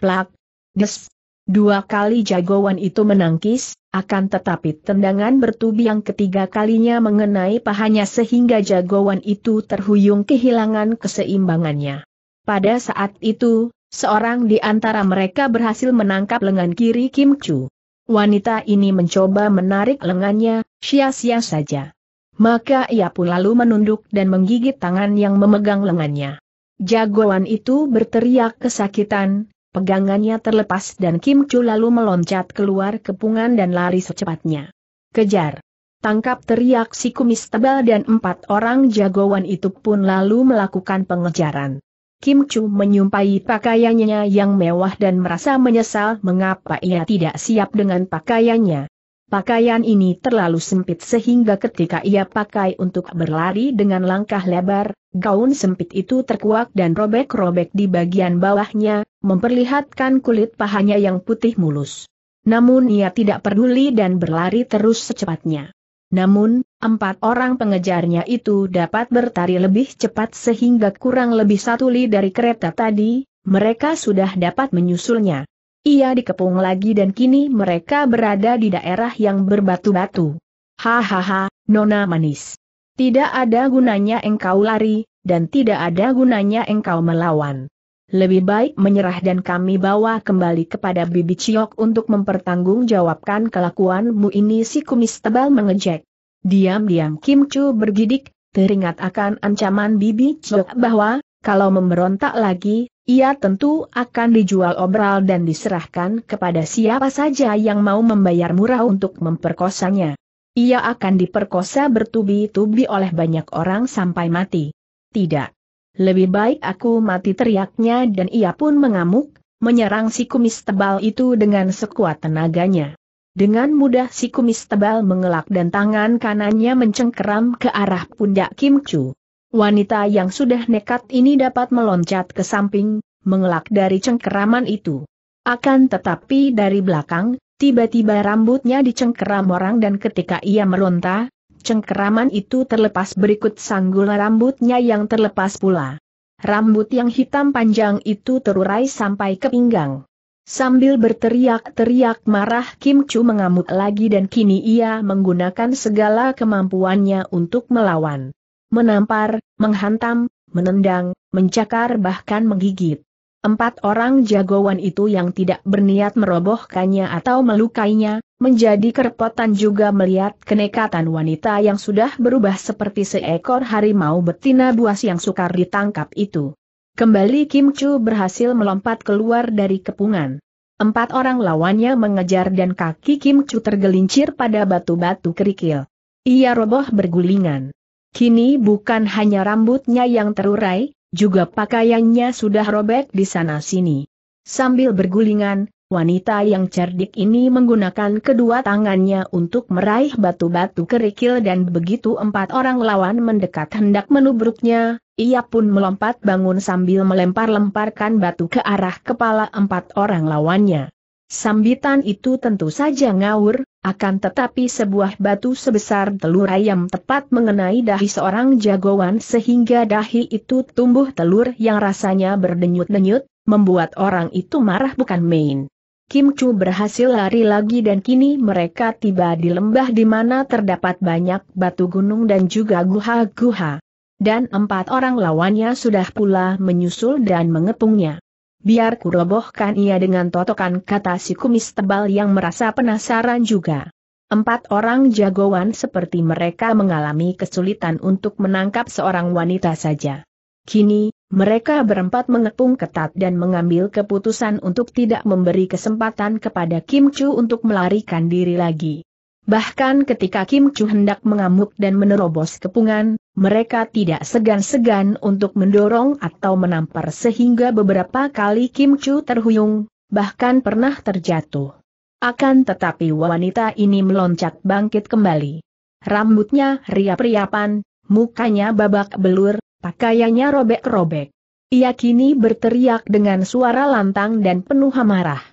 plak, des. Dua kali jagoan itu menangkis, akan tetapi tendangan bertubi yang ketiga kalinya mengenai pahanya sehingga jagoan itu terhuyung kehilangan keseimbangannya. Pada saat itu, seorang di antara mereka berhasil menangkap lengan kiri Kim Chu. Wanita ini mencoba menarik lengannya, sia-sia saja. Maka ia pun lalu menunduk dan menggigit tangan yang memegang lengannya. Jagoan itu berteriak kesakitan, Pegangannya terlepas dan Kim Chu lalu meloncat keluar kepungan dan lari secepatnya. Kejar! Tangkap teriak si kumis tebal dan empat orang jagoan itu pun lalu melakukan pengejaran. Kim Chu menyumpai pakaiannya yang mewah dan merasa menyesal mengapa ia tidak siap dengan pakaiannya. Pakaian ini terlalu sempit sehingga ketika ia pakai untuk berlari dengan langkah lebar, Gaun sempit itu terkuak dan robek-robek di bagian bawahnya, memperlihatkan kulit pahanya yang putih mulus. Namun ia tidak peduli dan berlari terus secepatnya. Namun, empat orang pengejarnya itu dapat bertari lebih cepat sehingga kurang lebih satu li dari kereta tadi, mereka sudah dapat menyusulnya. Ia dikepung lagi dan kini mereka berada di daerah yang berbatu-batu. Hahaha, nona manis. Tidak ada gunanya engkau lari, dan tidak ada gunanya engkau melawan. Lebih baik menyerah dan kami bawa kembali kepada Bibi Ciok untuk mempertanggungjawabkan kelakuanmu ini si kumis tebal mengejek. Diam-diam Kim Chu bergidik, teringat akan ancaman Bibi Ciok bahwa, kalau memberontak lagi, ia tentu akan dijual obral dan diserahkan kepada siapa saja yang mau membayar murah untuk memperkosanya. Ia akan diperkosa bertubi-tubi oleh banyak orang sampai mati. Tidak. Lebih baik aku mati teriaknya dan ia pun mengamuk, menyerang si kumis tebal itu dengan sekuat tenaganya. Dengan mudah si kumis tebal mengelak dan tangan kanannya mencengkeram ke arah pundak Kim Chu. Wanita yang sudah nekat ini dapat meloncat ke samping, mengelak dari cengkeraman itu. Akan tetapi dari belakang, Tiba-tiba rambutnya dicengkeram orang dan ketika ia melonta, cengkeraman itu terlepas berikut sanggul rambutnya yang terlepas pula. Rambut yang hitam panjang itu terurai sampai ke pinggang. Sambil berteriak-teriak marah Kim Chu mengamuk lagi dan kini ia menggunakan segala kemampuannya untuk melawan. Menampar, menghantam, menendang, mencakar bahkan menggigit. Empat orang jagoan itu yang tidak berniat merobohkannya atau melukainya, menjadi kerepotan juga melihat kenekatan wanita yang sudah berubah seperti seekor harimau betina buas yang sukar ditangkap itu. Kembali Kim Chu berhasil melompat keluar dari kepungan. Empat orang lawannya mengejar dan kaki Kim Chu tergelincir pada batu-batu kerikil. Ia roboh bergulingan. Kini bukan hanya rambutnya yang terurai, juga pakaiannya sudah robek di sana-sini. Sambil bergulingan, wanita yang cerdik ini menggunakan kedua tangannya untuk meraih batu-batu kerikil dan begitu empat orang lawan mendekat hendak menubruknya, ia pun melompat bangun sambil melempar-lemparkan batu ke arah kepala empat orang lawannya. Sambitan itu tentu saja ngawur, akan tetapi sebuah batu sebesar telur ayam tepat mengenai dahi seorang jagoan sehingga dahi itu tumbuh telur yang rasanya berdenyut-denyut, membuat orang itu marah bukan main. Kim Chu berhasil lari lagi dan kini mereka tiba di lembah di mana terdapat banyak batu gunung dan juga guha-guha. Dan empat orang lawannya sudah pula menyusul dan mengepungnya biar kurobohkan ia dengan totokan kata si kumis tebal yang merasa penasaran juga. Empat orang jagoan seperti mereka mengalami kesulitan untuk menangkap seorang wanita saja. Kini, mereka berempat mengepung ketat dan mengambil keputusan untuk tidak memberi kesempatan kepada Kim Chu untuk melarikan diri lagi. Bahkan ketika Kim Chu hendak mengamuk dan menerobos kepungan, mereka tidak segan-segan untuk mendorong atau menampar sehingga beberapa kali Kim Chu terhuyung, bahkan pernah terjatuh. Akan tetapi wanita ini meloncat bangkit kembali. Rambutnya riap-riapan, mukanya babak belur, pakaiannya robek-robek. Ia kini berteriak dengan suara lantang dan penuh amarah.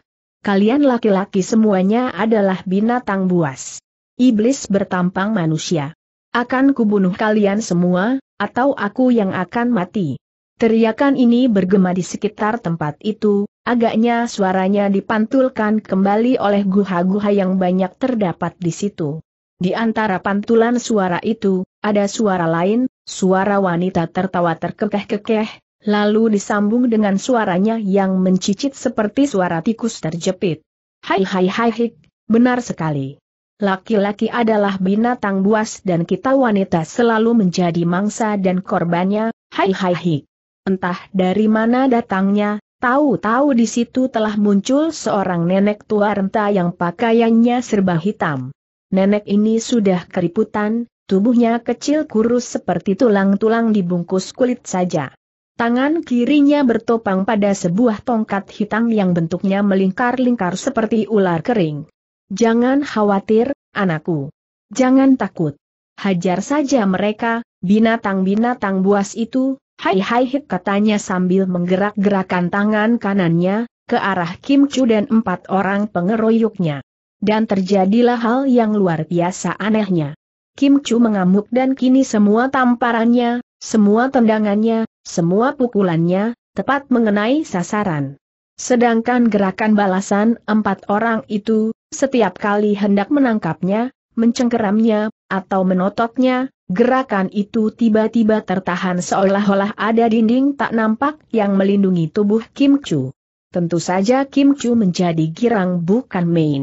Kalian laki-laki semuanya adalah binatang buas. Iblis bertampang manusia. Akan kubunuh kalian semua, atau aku yang akan mati. Teriakan ini bergema di sekitar tempat itu, agaknya suaranya dipantulkan kembali oleh guha-guha yang banyak terdapat di situ. Di antara pantulan suara itu, ada suara lain, suara wanita tertawa terkekeh-kekeh, lalu disambung dengan suaranya yang mencicit seperti suara tikus terjepit. Hai hai hai hik, benar sekali. Laki-laki adalah binatang buas dan kita wanita selalu menjadi mangsa dan korbannya, hai hai hai. Entah dari mana datangnya, tahu-tahu di situ telah muncul seorang nenek tua renta yang pakaiannya serba hitam. Nenek ini sudah keriputan, tubuhnya kecil kurus seperti tulang-tulang dibungkus kulit saja. Tangan kirinya bertopang pada sebuah tongkat hitam yang bentuknya melingkar-lingkar seperti ular kering. Jangan khawatir, anakku. Jangan takut. Hajar saja mereka, binatang-binatang buas itu, hai hai hit katanya sambil menggerak-gerakan tangan kanannya, ke arah Kim Chu dan empat orang pengeroyoknya. Dan terjadilah hal yang luar biasa anehnya. Kim Chu mengamuk dan kini semua tamparannya, semua tendangannya, semua pukulannya, tepat mengenai sasaran. Sedangkan gerakan balasan empat orang itu, setiap kali hendak menangkapnya, mencengkeramnya, atau menototnya, gerakan itu tiba-tiba tertahan seolah-olah ada dinding tak nampak yang melindungi tubuh Kim Chu. Tentu saja Kim Chu menjadi girang bukan main.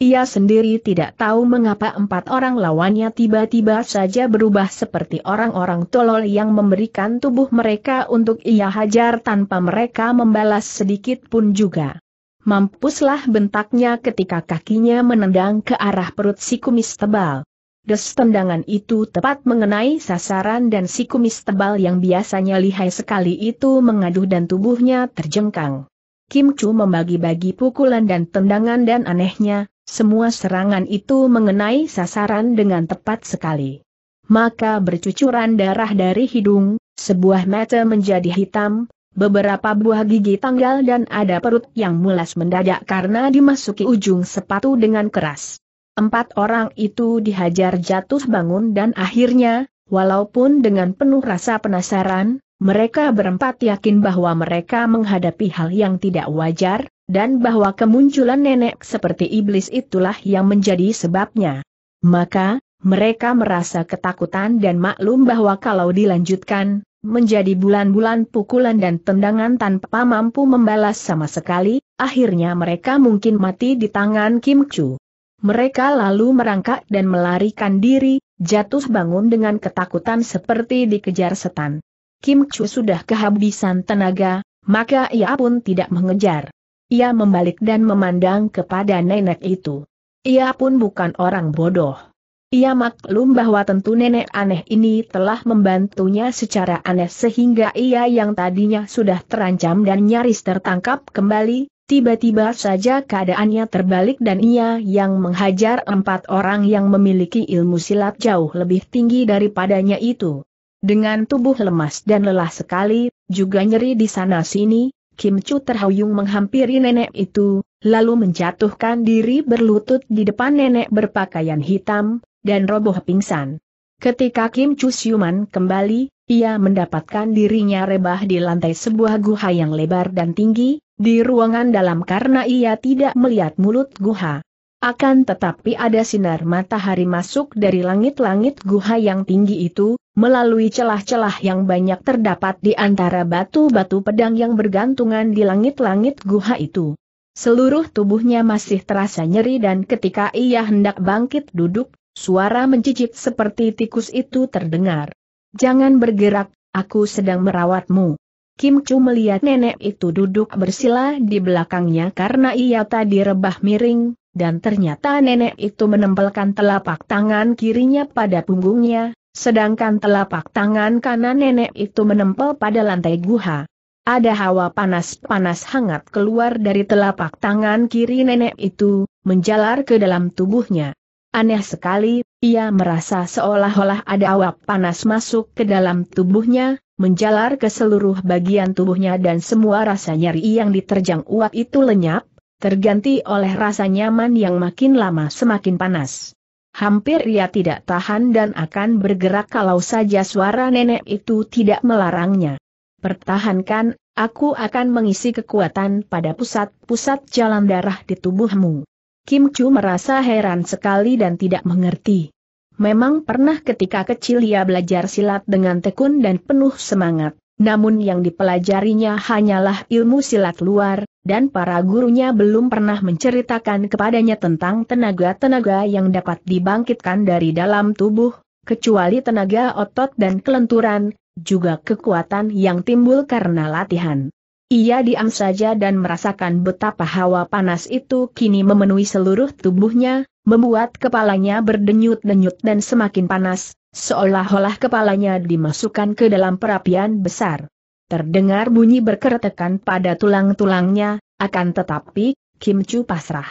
Ia sendiri tidak tahu mengapa empat orang lawannya tiba-tiba saja berubah seperti orang-orang tolol yang memberikan tubuh mereka untuk ia hajar tanpa mereka membalas sedikit pun juga. Mampuslah bentaknya ketika kakinya menendang ke arah perut si kumis tebal. Des tendangan itu tepat mengenai sasaran dan si kumis tebal yang biasanya lihai sekali itu mengaduh dan tubuhnya terjengkang. Kim Chu membagi-bagi pukulan dan tendangan dan anehnya, semua serangan itu mengenai sasaran dengan tepat sekali. Maka bercucuran darah dari hidung, sebuah mata menjadi hitam, beberapa buah gigi tanggal dan ada perut yang mulas mendadak karena dimasuki ujung sepatu dengan keras. Empat orang itu dihajar jatuh bangun dan akhirnya, walaupun dengan penuh rasa penasaran, mereka berempat yakin bahwa mereka menghadapi hal yang tidak wajar, dan bahwa kemunculan nenek seperti iblis itulah yang menjadi sebabnya. Maka, mereka merasa ketakutan dan maklum bahwa kalau dilanjutkan, menjadi bulan-bulan pukulan dan tendangan tanpa mampu membalas sama sekali, akhirnya mereka mungkin mati di tangan Kim Chu. Mereka lalu merangkak dan melarikan diri, jatuh bangun dengan ketakutan seperti dikejar setan. Kim Chu sudah kehabisan tenaga, maka ia pun tidak mengejar. Ia membalik dan memandang kepada nenek itu. Ia pun bukan orang bodoh. Ia maklum bahwa tentu nenek aneh ini telah membantunya secara aneh sehingga ia yang tadinya sudah terancam dan nyaris tertangkap kembali, tiba-tiba saja keadaannya terbalik dan ia yang menghajar empat orang yang memiliki ilmu silat jauh lebih tinggi daripadanya itu. Dengan tubuh lemas dan lelah sekali, juga nyeri di sana-sini, Kim Chu terhuyung menghampiri nenek itu, lalu menjatuhkan diri berlutut di depan nenek berpakaian hitam, dan roboh pingsan. Ketika Kim Chu Siuman kembali, ia mendapatkan dirinya rebah di lantai sebuah guha yang lebar dan tinggi, di ruangan dalam karena ia tidak melihat mulut guha. Akan tetapi ada sinar matahari masuk dari langit-langit guha yang tinggi itu, melalui celah-celah yang banyak terdapat di antara batu-batu pedang yang bergantungan di langit-langit guha itu. Seluruh tubuhnya masih terasa nyeri dan ketika ia hendak bangkit duduk, Suara mencicit seperti tikus itu terdengar. Jangan bergerak, aku sedang merawatmu. Kim Chu melihat nenek itu duduk bersila di belakangnya karena ia tadi rebah miring, dan ternyata nenek itu menempelkan telapak tangan kirinya pada punggungnya, sedangkan telapak tangan kanan nenek itu menempel pada lantai guha. Ada hawa panas-panas hangat keluar dari telapak tangan kiri nenek itu, menjalar ke dalam tubuhnya. Aneh sekali, ia merasa seolah-olah ada awap panas masuk ke dalam tubuhnya, menjalar ke seluruh bagian tubuhnya dan semua rasa nyeri yang diterjang uap itu lenyap, terganti oleh rasa nyaman yang makin lama semakin panas. Hampir ia tidak tahan dan akan bergerak kalau saja suara nenek itu tidak melarangnya. Pertahankan, aku akan mengisi kekuatan pada pusat-pusat jalan darah di tubuhmu. Kim Chu merasa heran sekali dan tidak mengerti. Memang pernah ketika kecil ia belajar silat dengan tekun dan penuh semangat, namun yang dipelajarinya hanyalah ilmu silat luar, dan para gurunya belum pernah menceritakan kepadanya tentang tenaga-tenaga yang dapat dibangkitkan dari dalam tubuh, kecuali tenaga otot dan kelenturan, juga kekuatan yang timbul karena latihan. Ia diam saja dan merasakan betapa hawa panas itu kini memenuhi seluruh tubuhnya, membuat kepalanya berdenyut-denyut dan semakin panas, seolah-olah kepalanya dimasukkan ke dalam perapian besar. Terdengar bunyi berkeretekan pada tulang-tulangnya, akan tetapi, Kim Chu pasrah.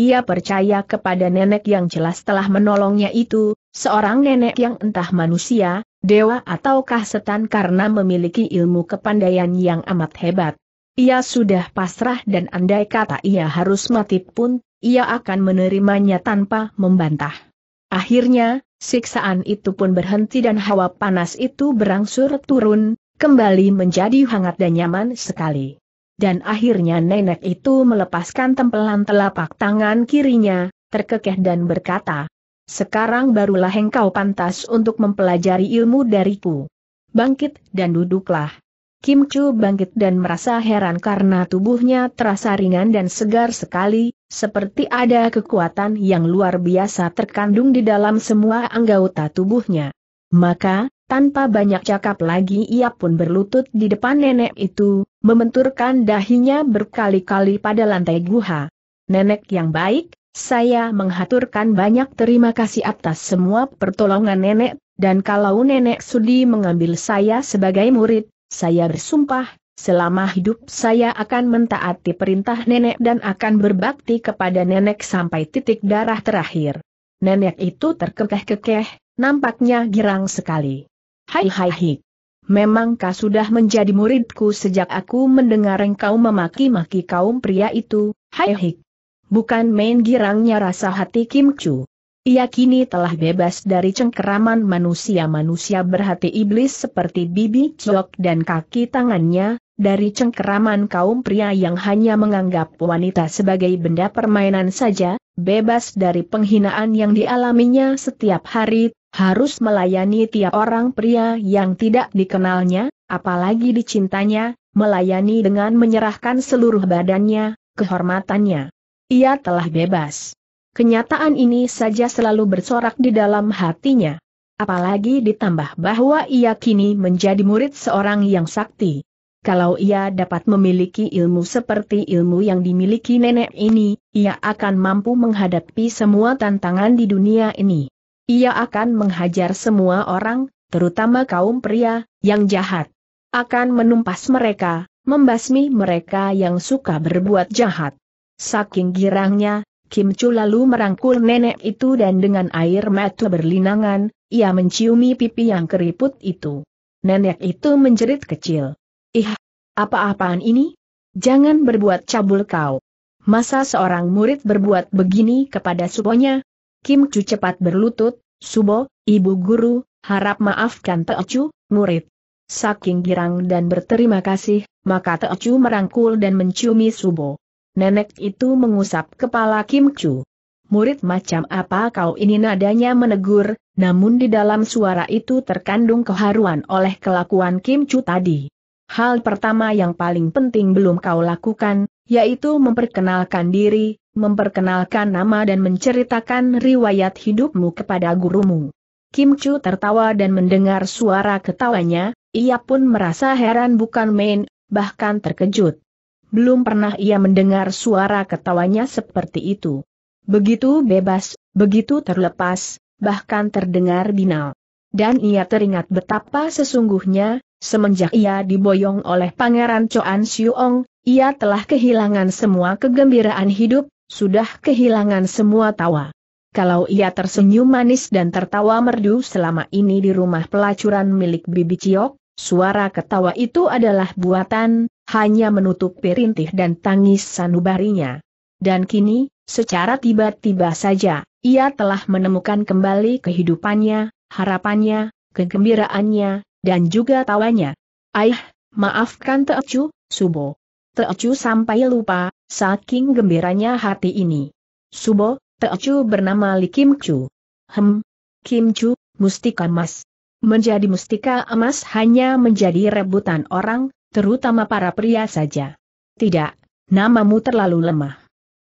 Ia percaya kepada nenek yang jelas telah menolongnya itu, seorang nenek yang entah manusia, dewa ataukah setan karena memiliki ilmu kepandaian yang amat hebat. Ia sudah pasrah dan andai kata ia harus mati pun, ia akan menerimanya tanpa membantah. Akhirnya, siksaan itu pun berhenti dan hawa panas itu berangsur turun, kembali menjadi hangat dan nyaman sekali. Dan akhirnya nenek itu melepaskan tempelan telapak tangan kirinya, terkekeh dan berkata, sekarang barulah engkau pantas untuk mempelajari ilmu dariku. Bangkit dan duduklah. Kim Chu bangkit dan merasa heran karena tubuhnya terasa ringan dan segar sekali, seperti ada kekuatan yang luar biasa terkandung di dalam semua anggota tubuhnya. Maka, tanpa banyak cakap lagi ia pun berlutut di depan nenek itu, membenturkan dahinya berkali-kali pada lantai guha. Nenek yang baik, saya menghaturkan banyak terima kasih atas semua pertolongan nenek, dan kalau nenek sudi mengambil saya sebagai murid, saya bersumpah, selama hidup saya akan mentaati perintah nenek dan akan berbakti kepada nenek sampai titik darah terakhir. Nenek itu terkekeh-kekeh, nampaknya girang sekali. Hai hai hai. Memang kau sudah menjadi muridku sejak aku mendengar engkau memaki-maki kaum pria itu, hai hik bukan main girangnya rasa hati Kim Chu. Ia kini telah bebas dari cengkeraman manusia-manusia berhati iblis seperti bibi cok dan kaki tangannya, dari cengkeraman kaum pria yang hanya menganggap wanita sebagai benda permainan saja, bebas dari penghinaan yang dialaminya setiap hari, harus melayani tiap orang pria yang tidak dikenalnya, apalagi dicintanya, melayani dengan menyerahkan seluruh badannya, kehormatannya. Ia telah bebas. Kenyataan ini saja selalu bersorak di dalam hatinya. Apalagi ditambah bahwa ia kini menjadi murid seorang yang sakti. Kalau ia dapat memiliki ilmu seperti ilmu yang dimiliki nenek ini, ia akan mampu menghadapi semua tantangan di dunia ini. Ia akan menghajar semua orang, terutama kaum pria, yang jahat. Akan menumpas mereka, membasmi mereka yang suka berbuat jahat. Saking girangnya, Kim Chu lalu merangkul nenek itu dan dengan air mata berlinangan, ia menciumi pipi yang keriput itu. Nenek itu menjerit kecil. Ih, apa-apaan ini? Jangan berbuat cabul kau. Masa seorang murid berbuat begini kepada subonya? Kim Chu cepat berlutut, Subo, ibu guru, harap maafkan Teocu, murid. Saking girang dan berterima kasih, maka Teocu merangkul dan menciumi Subo. Nenek itu mengusap kepala Kim Chu. Murid macam apa kau ini nadanya menegur, namun di dalam suara itu terkandung keharuan oleh kelakuan Kim Chu tadi. Hal pertama yang paling penting belum kau lakukan, yaitu memperkenalkan diri, memperkenalkan nama dan menceritakan riwayat hidupmu kepada gurumu. Kim Chu tertawa dan mendengar suara ketawanya, ia pun merasa heran bukan main, bahkan terkejut belum pernah ia mendengar suara ketawanya seperti itu. Begitu bebas, begitu terlepas, bahkan terdengar binal. Dan ia teringat betapa sesungguhnya, semenjak ia diboyong oleh Pangeran Choan Siuong, ia telah kehilangan semua kegembiraan hidup, sudah kehilangan semua tawa. Kalau ia tersenyum manis dan tertawa merdu selama ini di rumah pelacuran milik Bibi Ciok, suara ketawa itu adalah buatan, hanya menutup perintih dan tangis sanubarinya. Dan kini, secara tiba-tiba saja, ia telah menemukan kembali kehidupannya, harapannya, kegembiraannya, dan juga tawanya. Aih, maafkan Teocu, Subo. Teocu sampai lupa, saking gembiranya hati ini. Subo, Teocu bernama Li Kim Chu. Hem, Kim Chu, mustika emas. Menjadi mustika emas hanya menjadi rebutan orang, terutama para pria saja. Tidak, namamu terlalu lemah.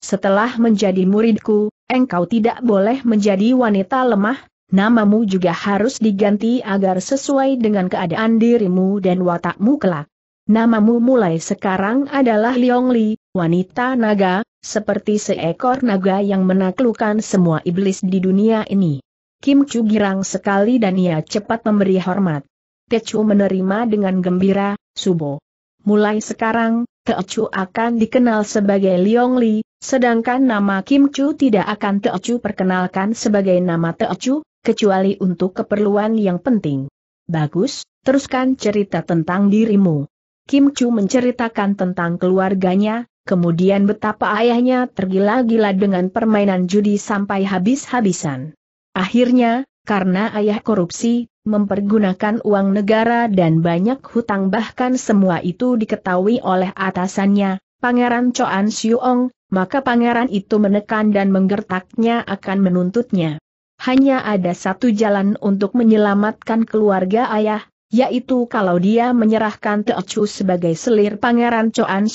Setelah menjadi muridku, engkau tidak boleh menjadi wanita lemah, namamu juga harus diganti agar sesuai dengan keadaan dirimu dan watakmu kelak. Namamu mulai sekarang adalah Liong Li, wanita naga, seperti seekor naga yang menaklukkan semua iblis di dunia ini. Kim Chu girang sekali dan ia cepat memberi hormat. Techu menerima dengan gembira, Subo. Mulai sekarang, Techu akan dikenal sebagai Liong Li, sedangkan nama Kim Chu tidak akan Techu perkenalkan sebagai nama Techu, kecuali untuk keperluan yang penting. Bagus, teruskan cerita tentang dirimu. Kim Chu menceritakan tentang keluarganya, kemudian betapa ayahnya tergila-gila dengan permainan judi sampai habis-habisan. Akhirnya, karena ayah korupsi, mempergunakan uang negara dan banyak hutang bahkan semua itu diketahui oleh atasannya, Pangeran Choan Siuong, maka pangeran itu menekan dan menggertaknya akan menuntutnya. Hanya ada satu jalan untuk menyelamatkan keluarga ayah, yaitu kalau dia menyerahkan Teochu sebagai selir pangeran Choan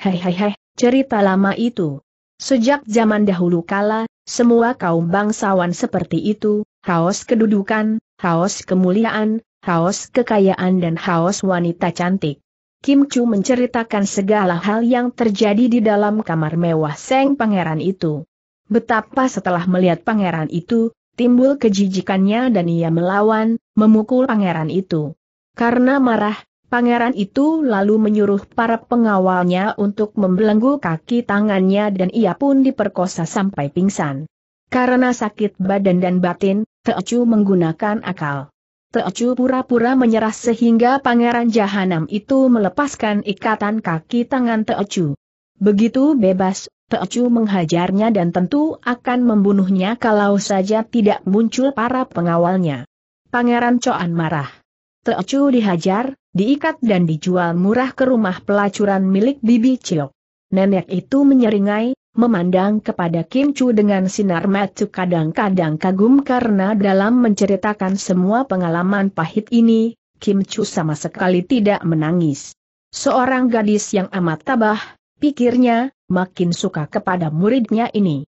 hei hei, cerita lama itu. Sejak zaman dahulu kala, semua kaum bangsawan seperti itu, kaos kedudukan, haus kemuliaan, haus kekayaan dan haus wanita cantik. Kim Chu menceritakan segala hal yang terjadi di dalam kamar mewah Seng Pangeran itu. Betapa setelah melihat pangeran itu, timbul kejijikannya dan ia melawan, memukul pangeran itu. Karena marah, pangeran itu lalu menyuruh para pengawalnya untuk membelenggu kaki tangannya dan ia pun diperkosa sampai pingsan. Karena sakit badan dan batin, Teocu menggunakan akal. Teocu pura-pura menyerah sehingga pangeran jahanam itu melepaskan ikatan kaki tangan Teocu. Begitu bebas, Teocu menghajarnya dan tentu akan membunuhnya kalau saja tidak muncul para pengawalnya. Pangeran Coan marah. Teocu dihajar, diikat dan dijual murah ke rumah pelacuran milik Bibi Ciok. Nenek itu menyeringai, memandang kepada Kim Chu dengan sinar mata kadang-kadang kagum karena dalam menceritakan semua pengalaman pahit ini, Kim Chu sama sekali tidak menangis. Seorang gadis yang amat tabah, pikirnya, makin suka kepada muridnya ini.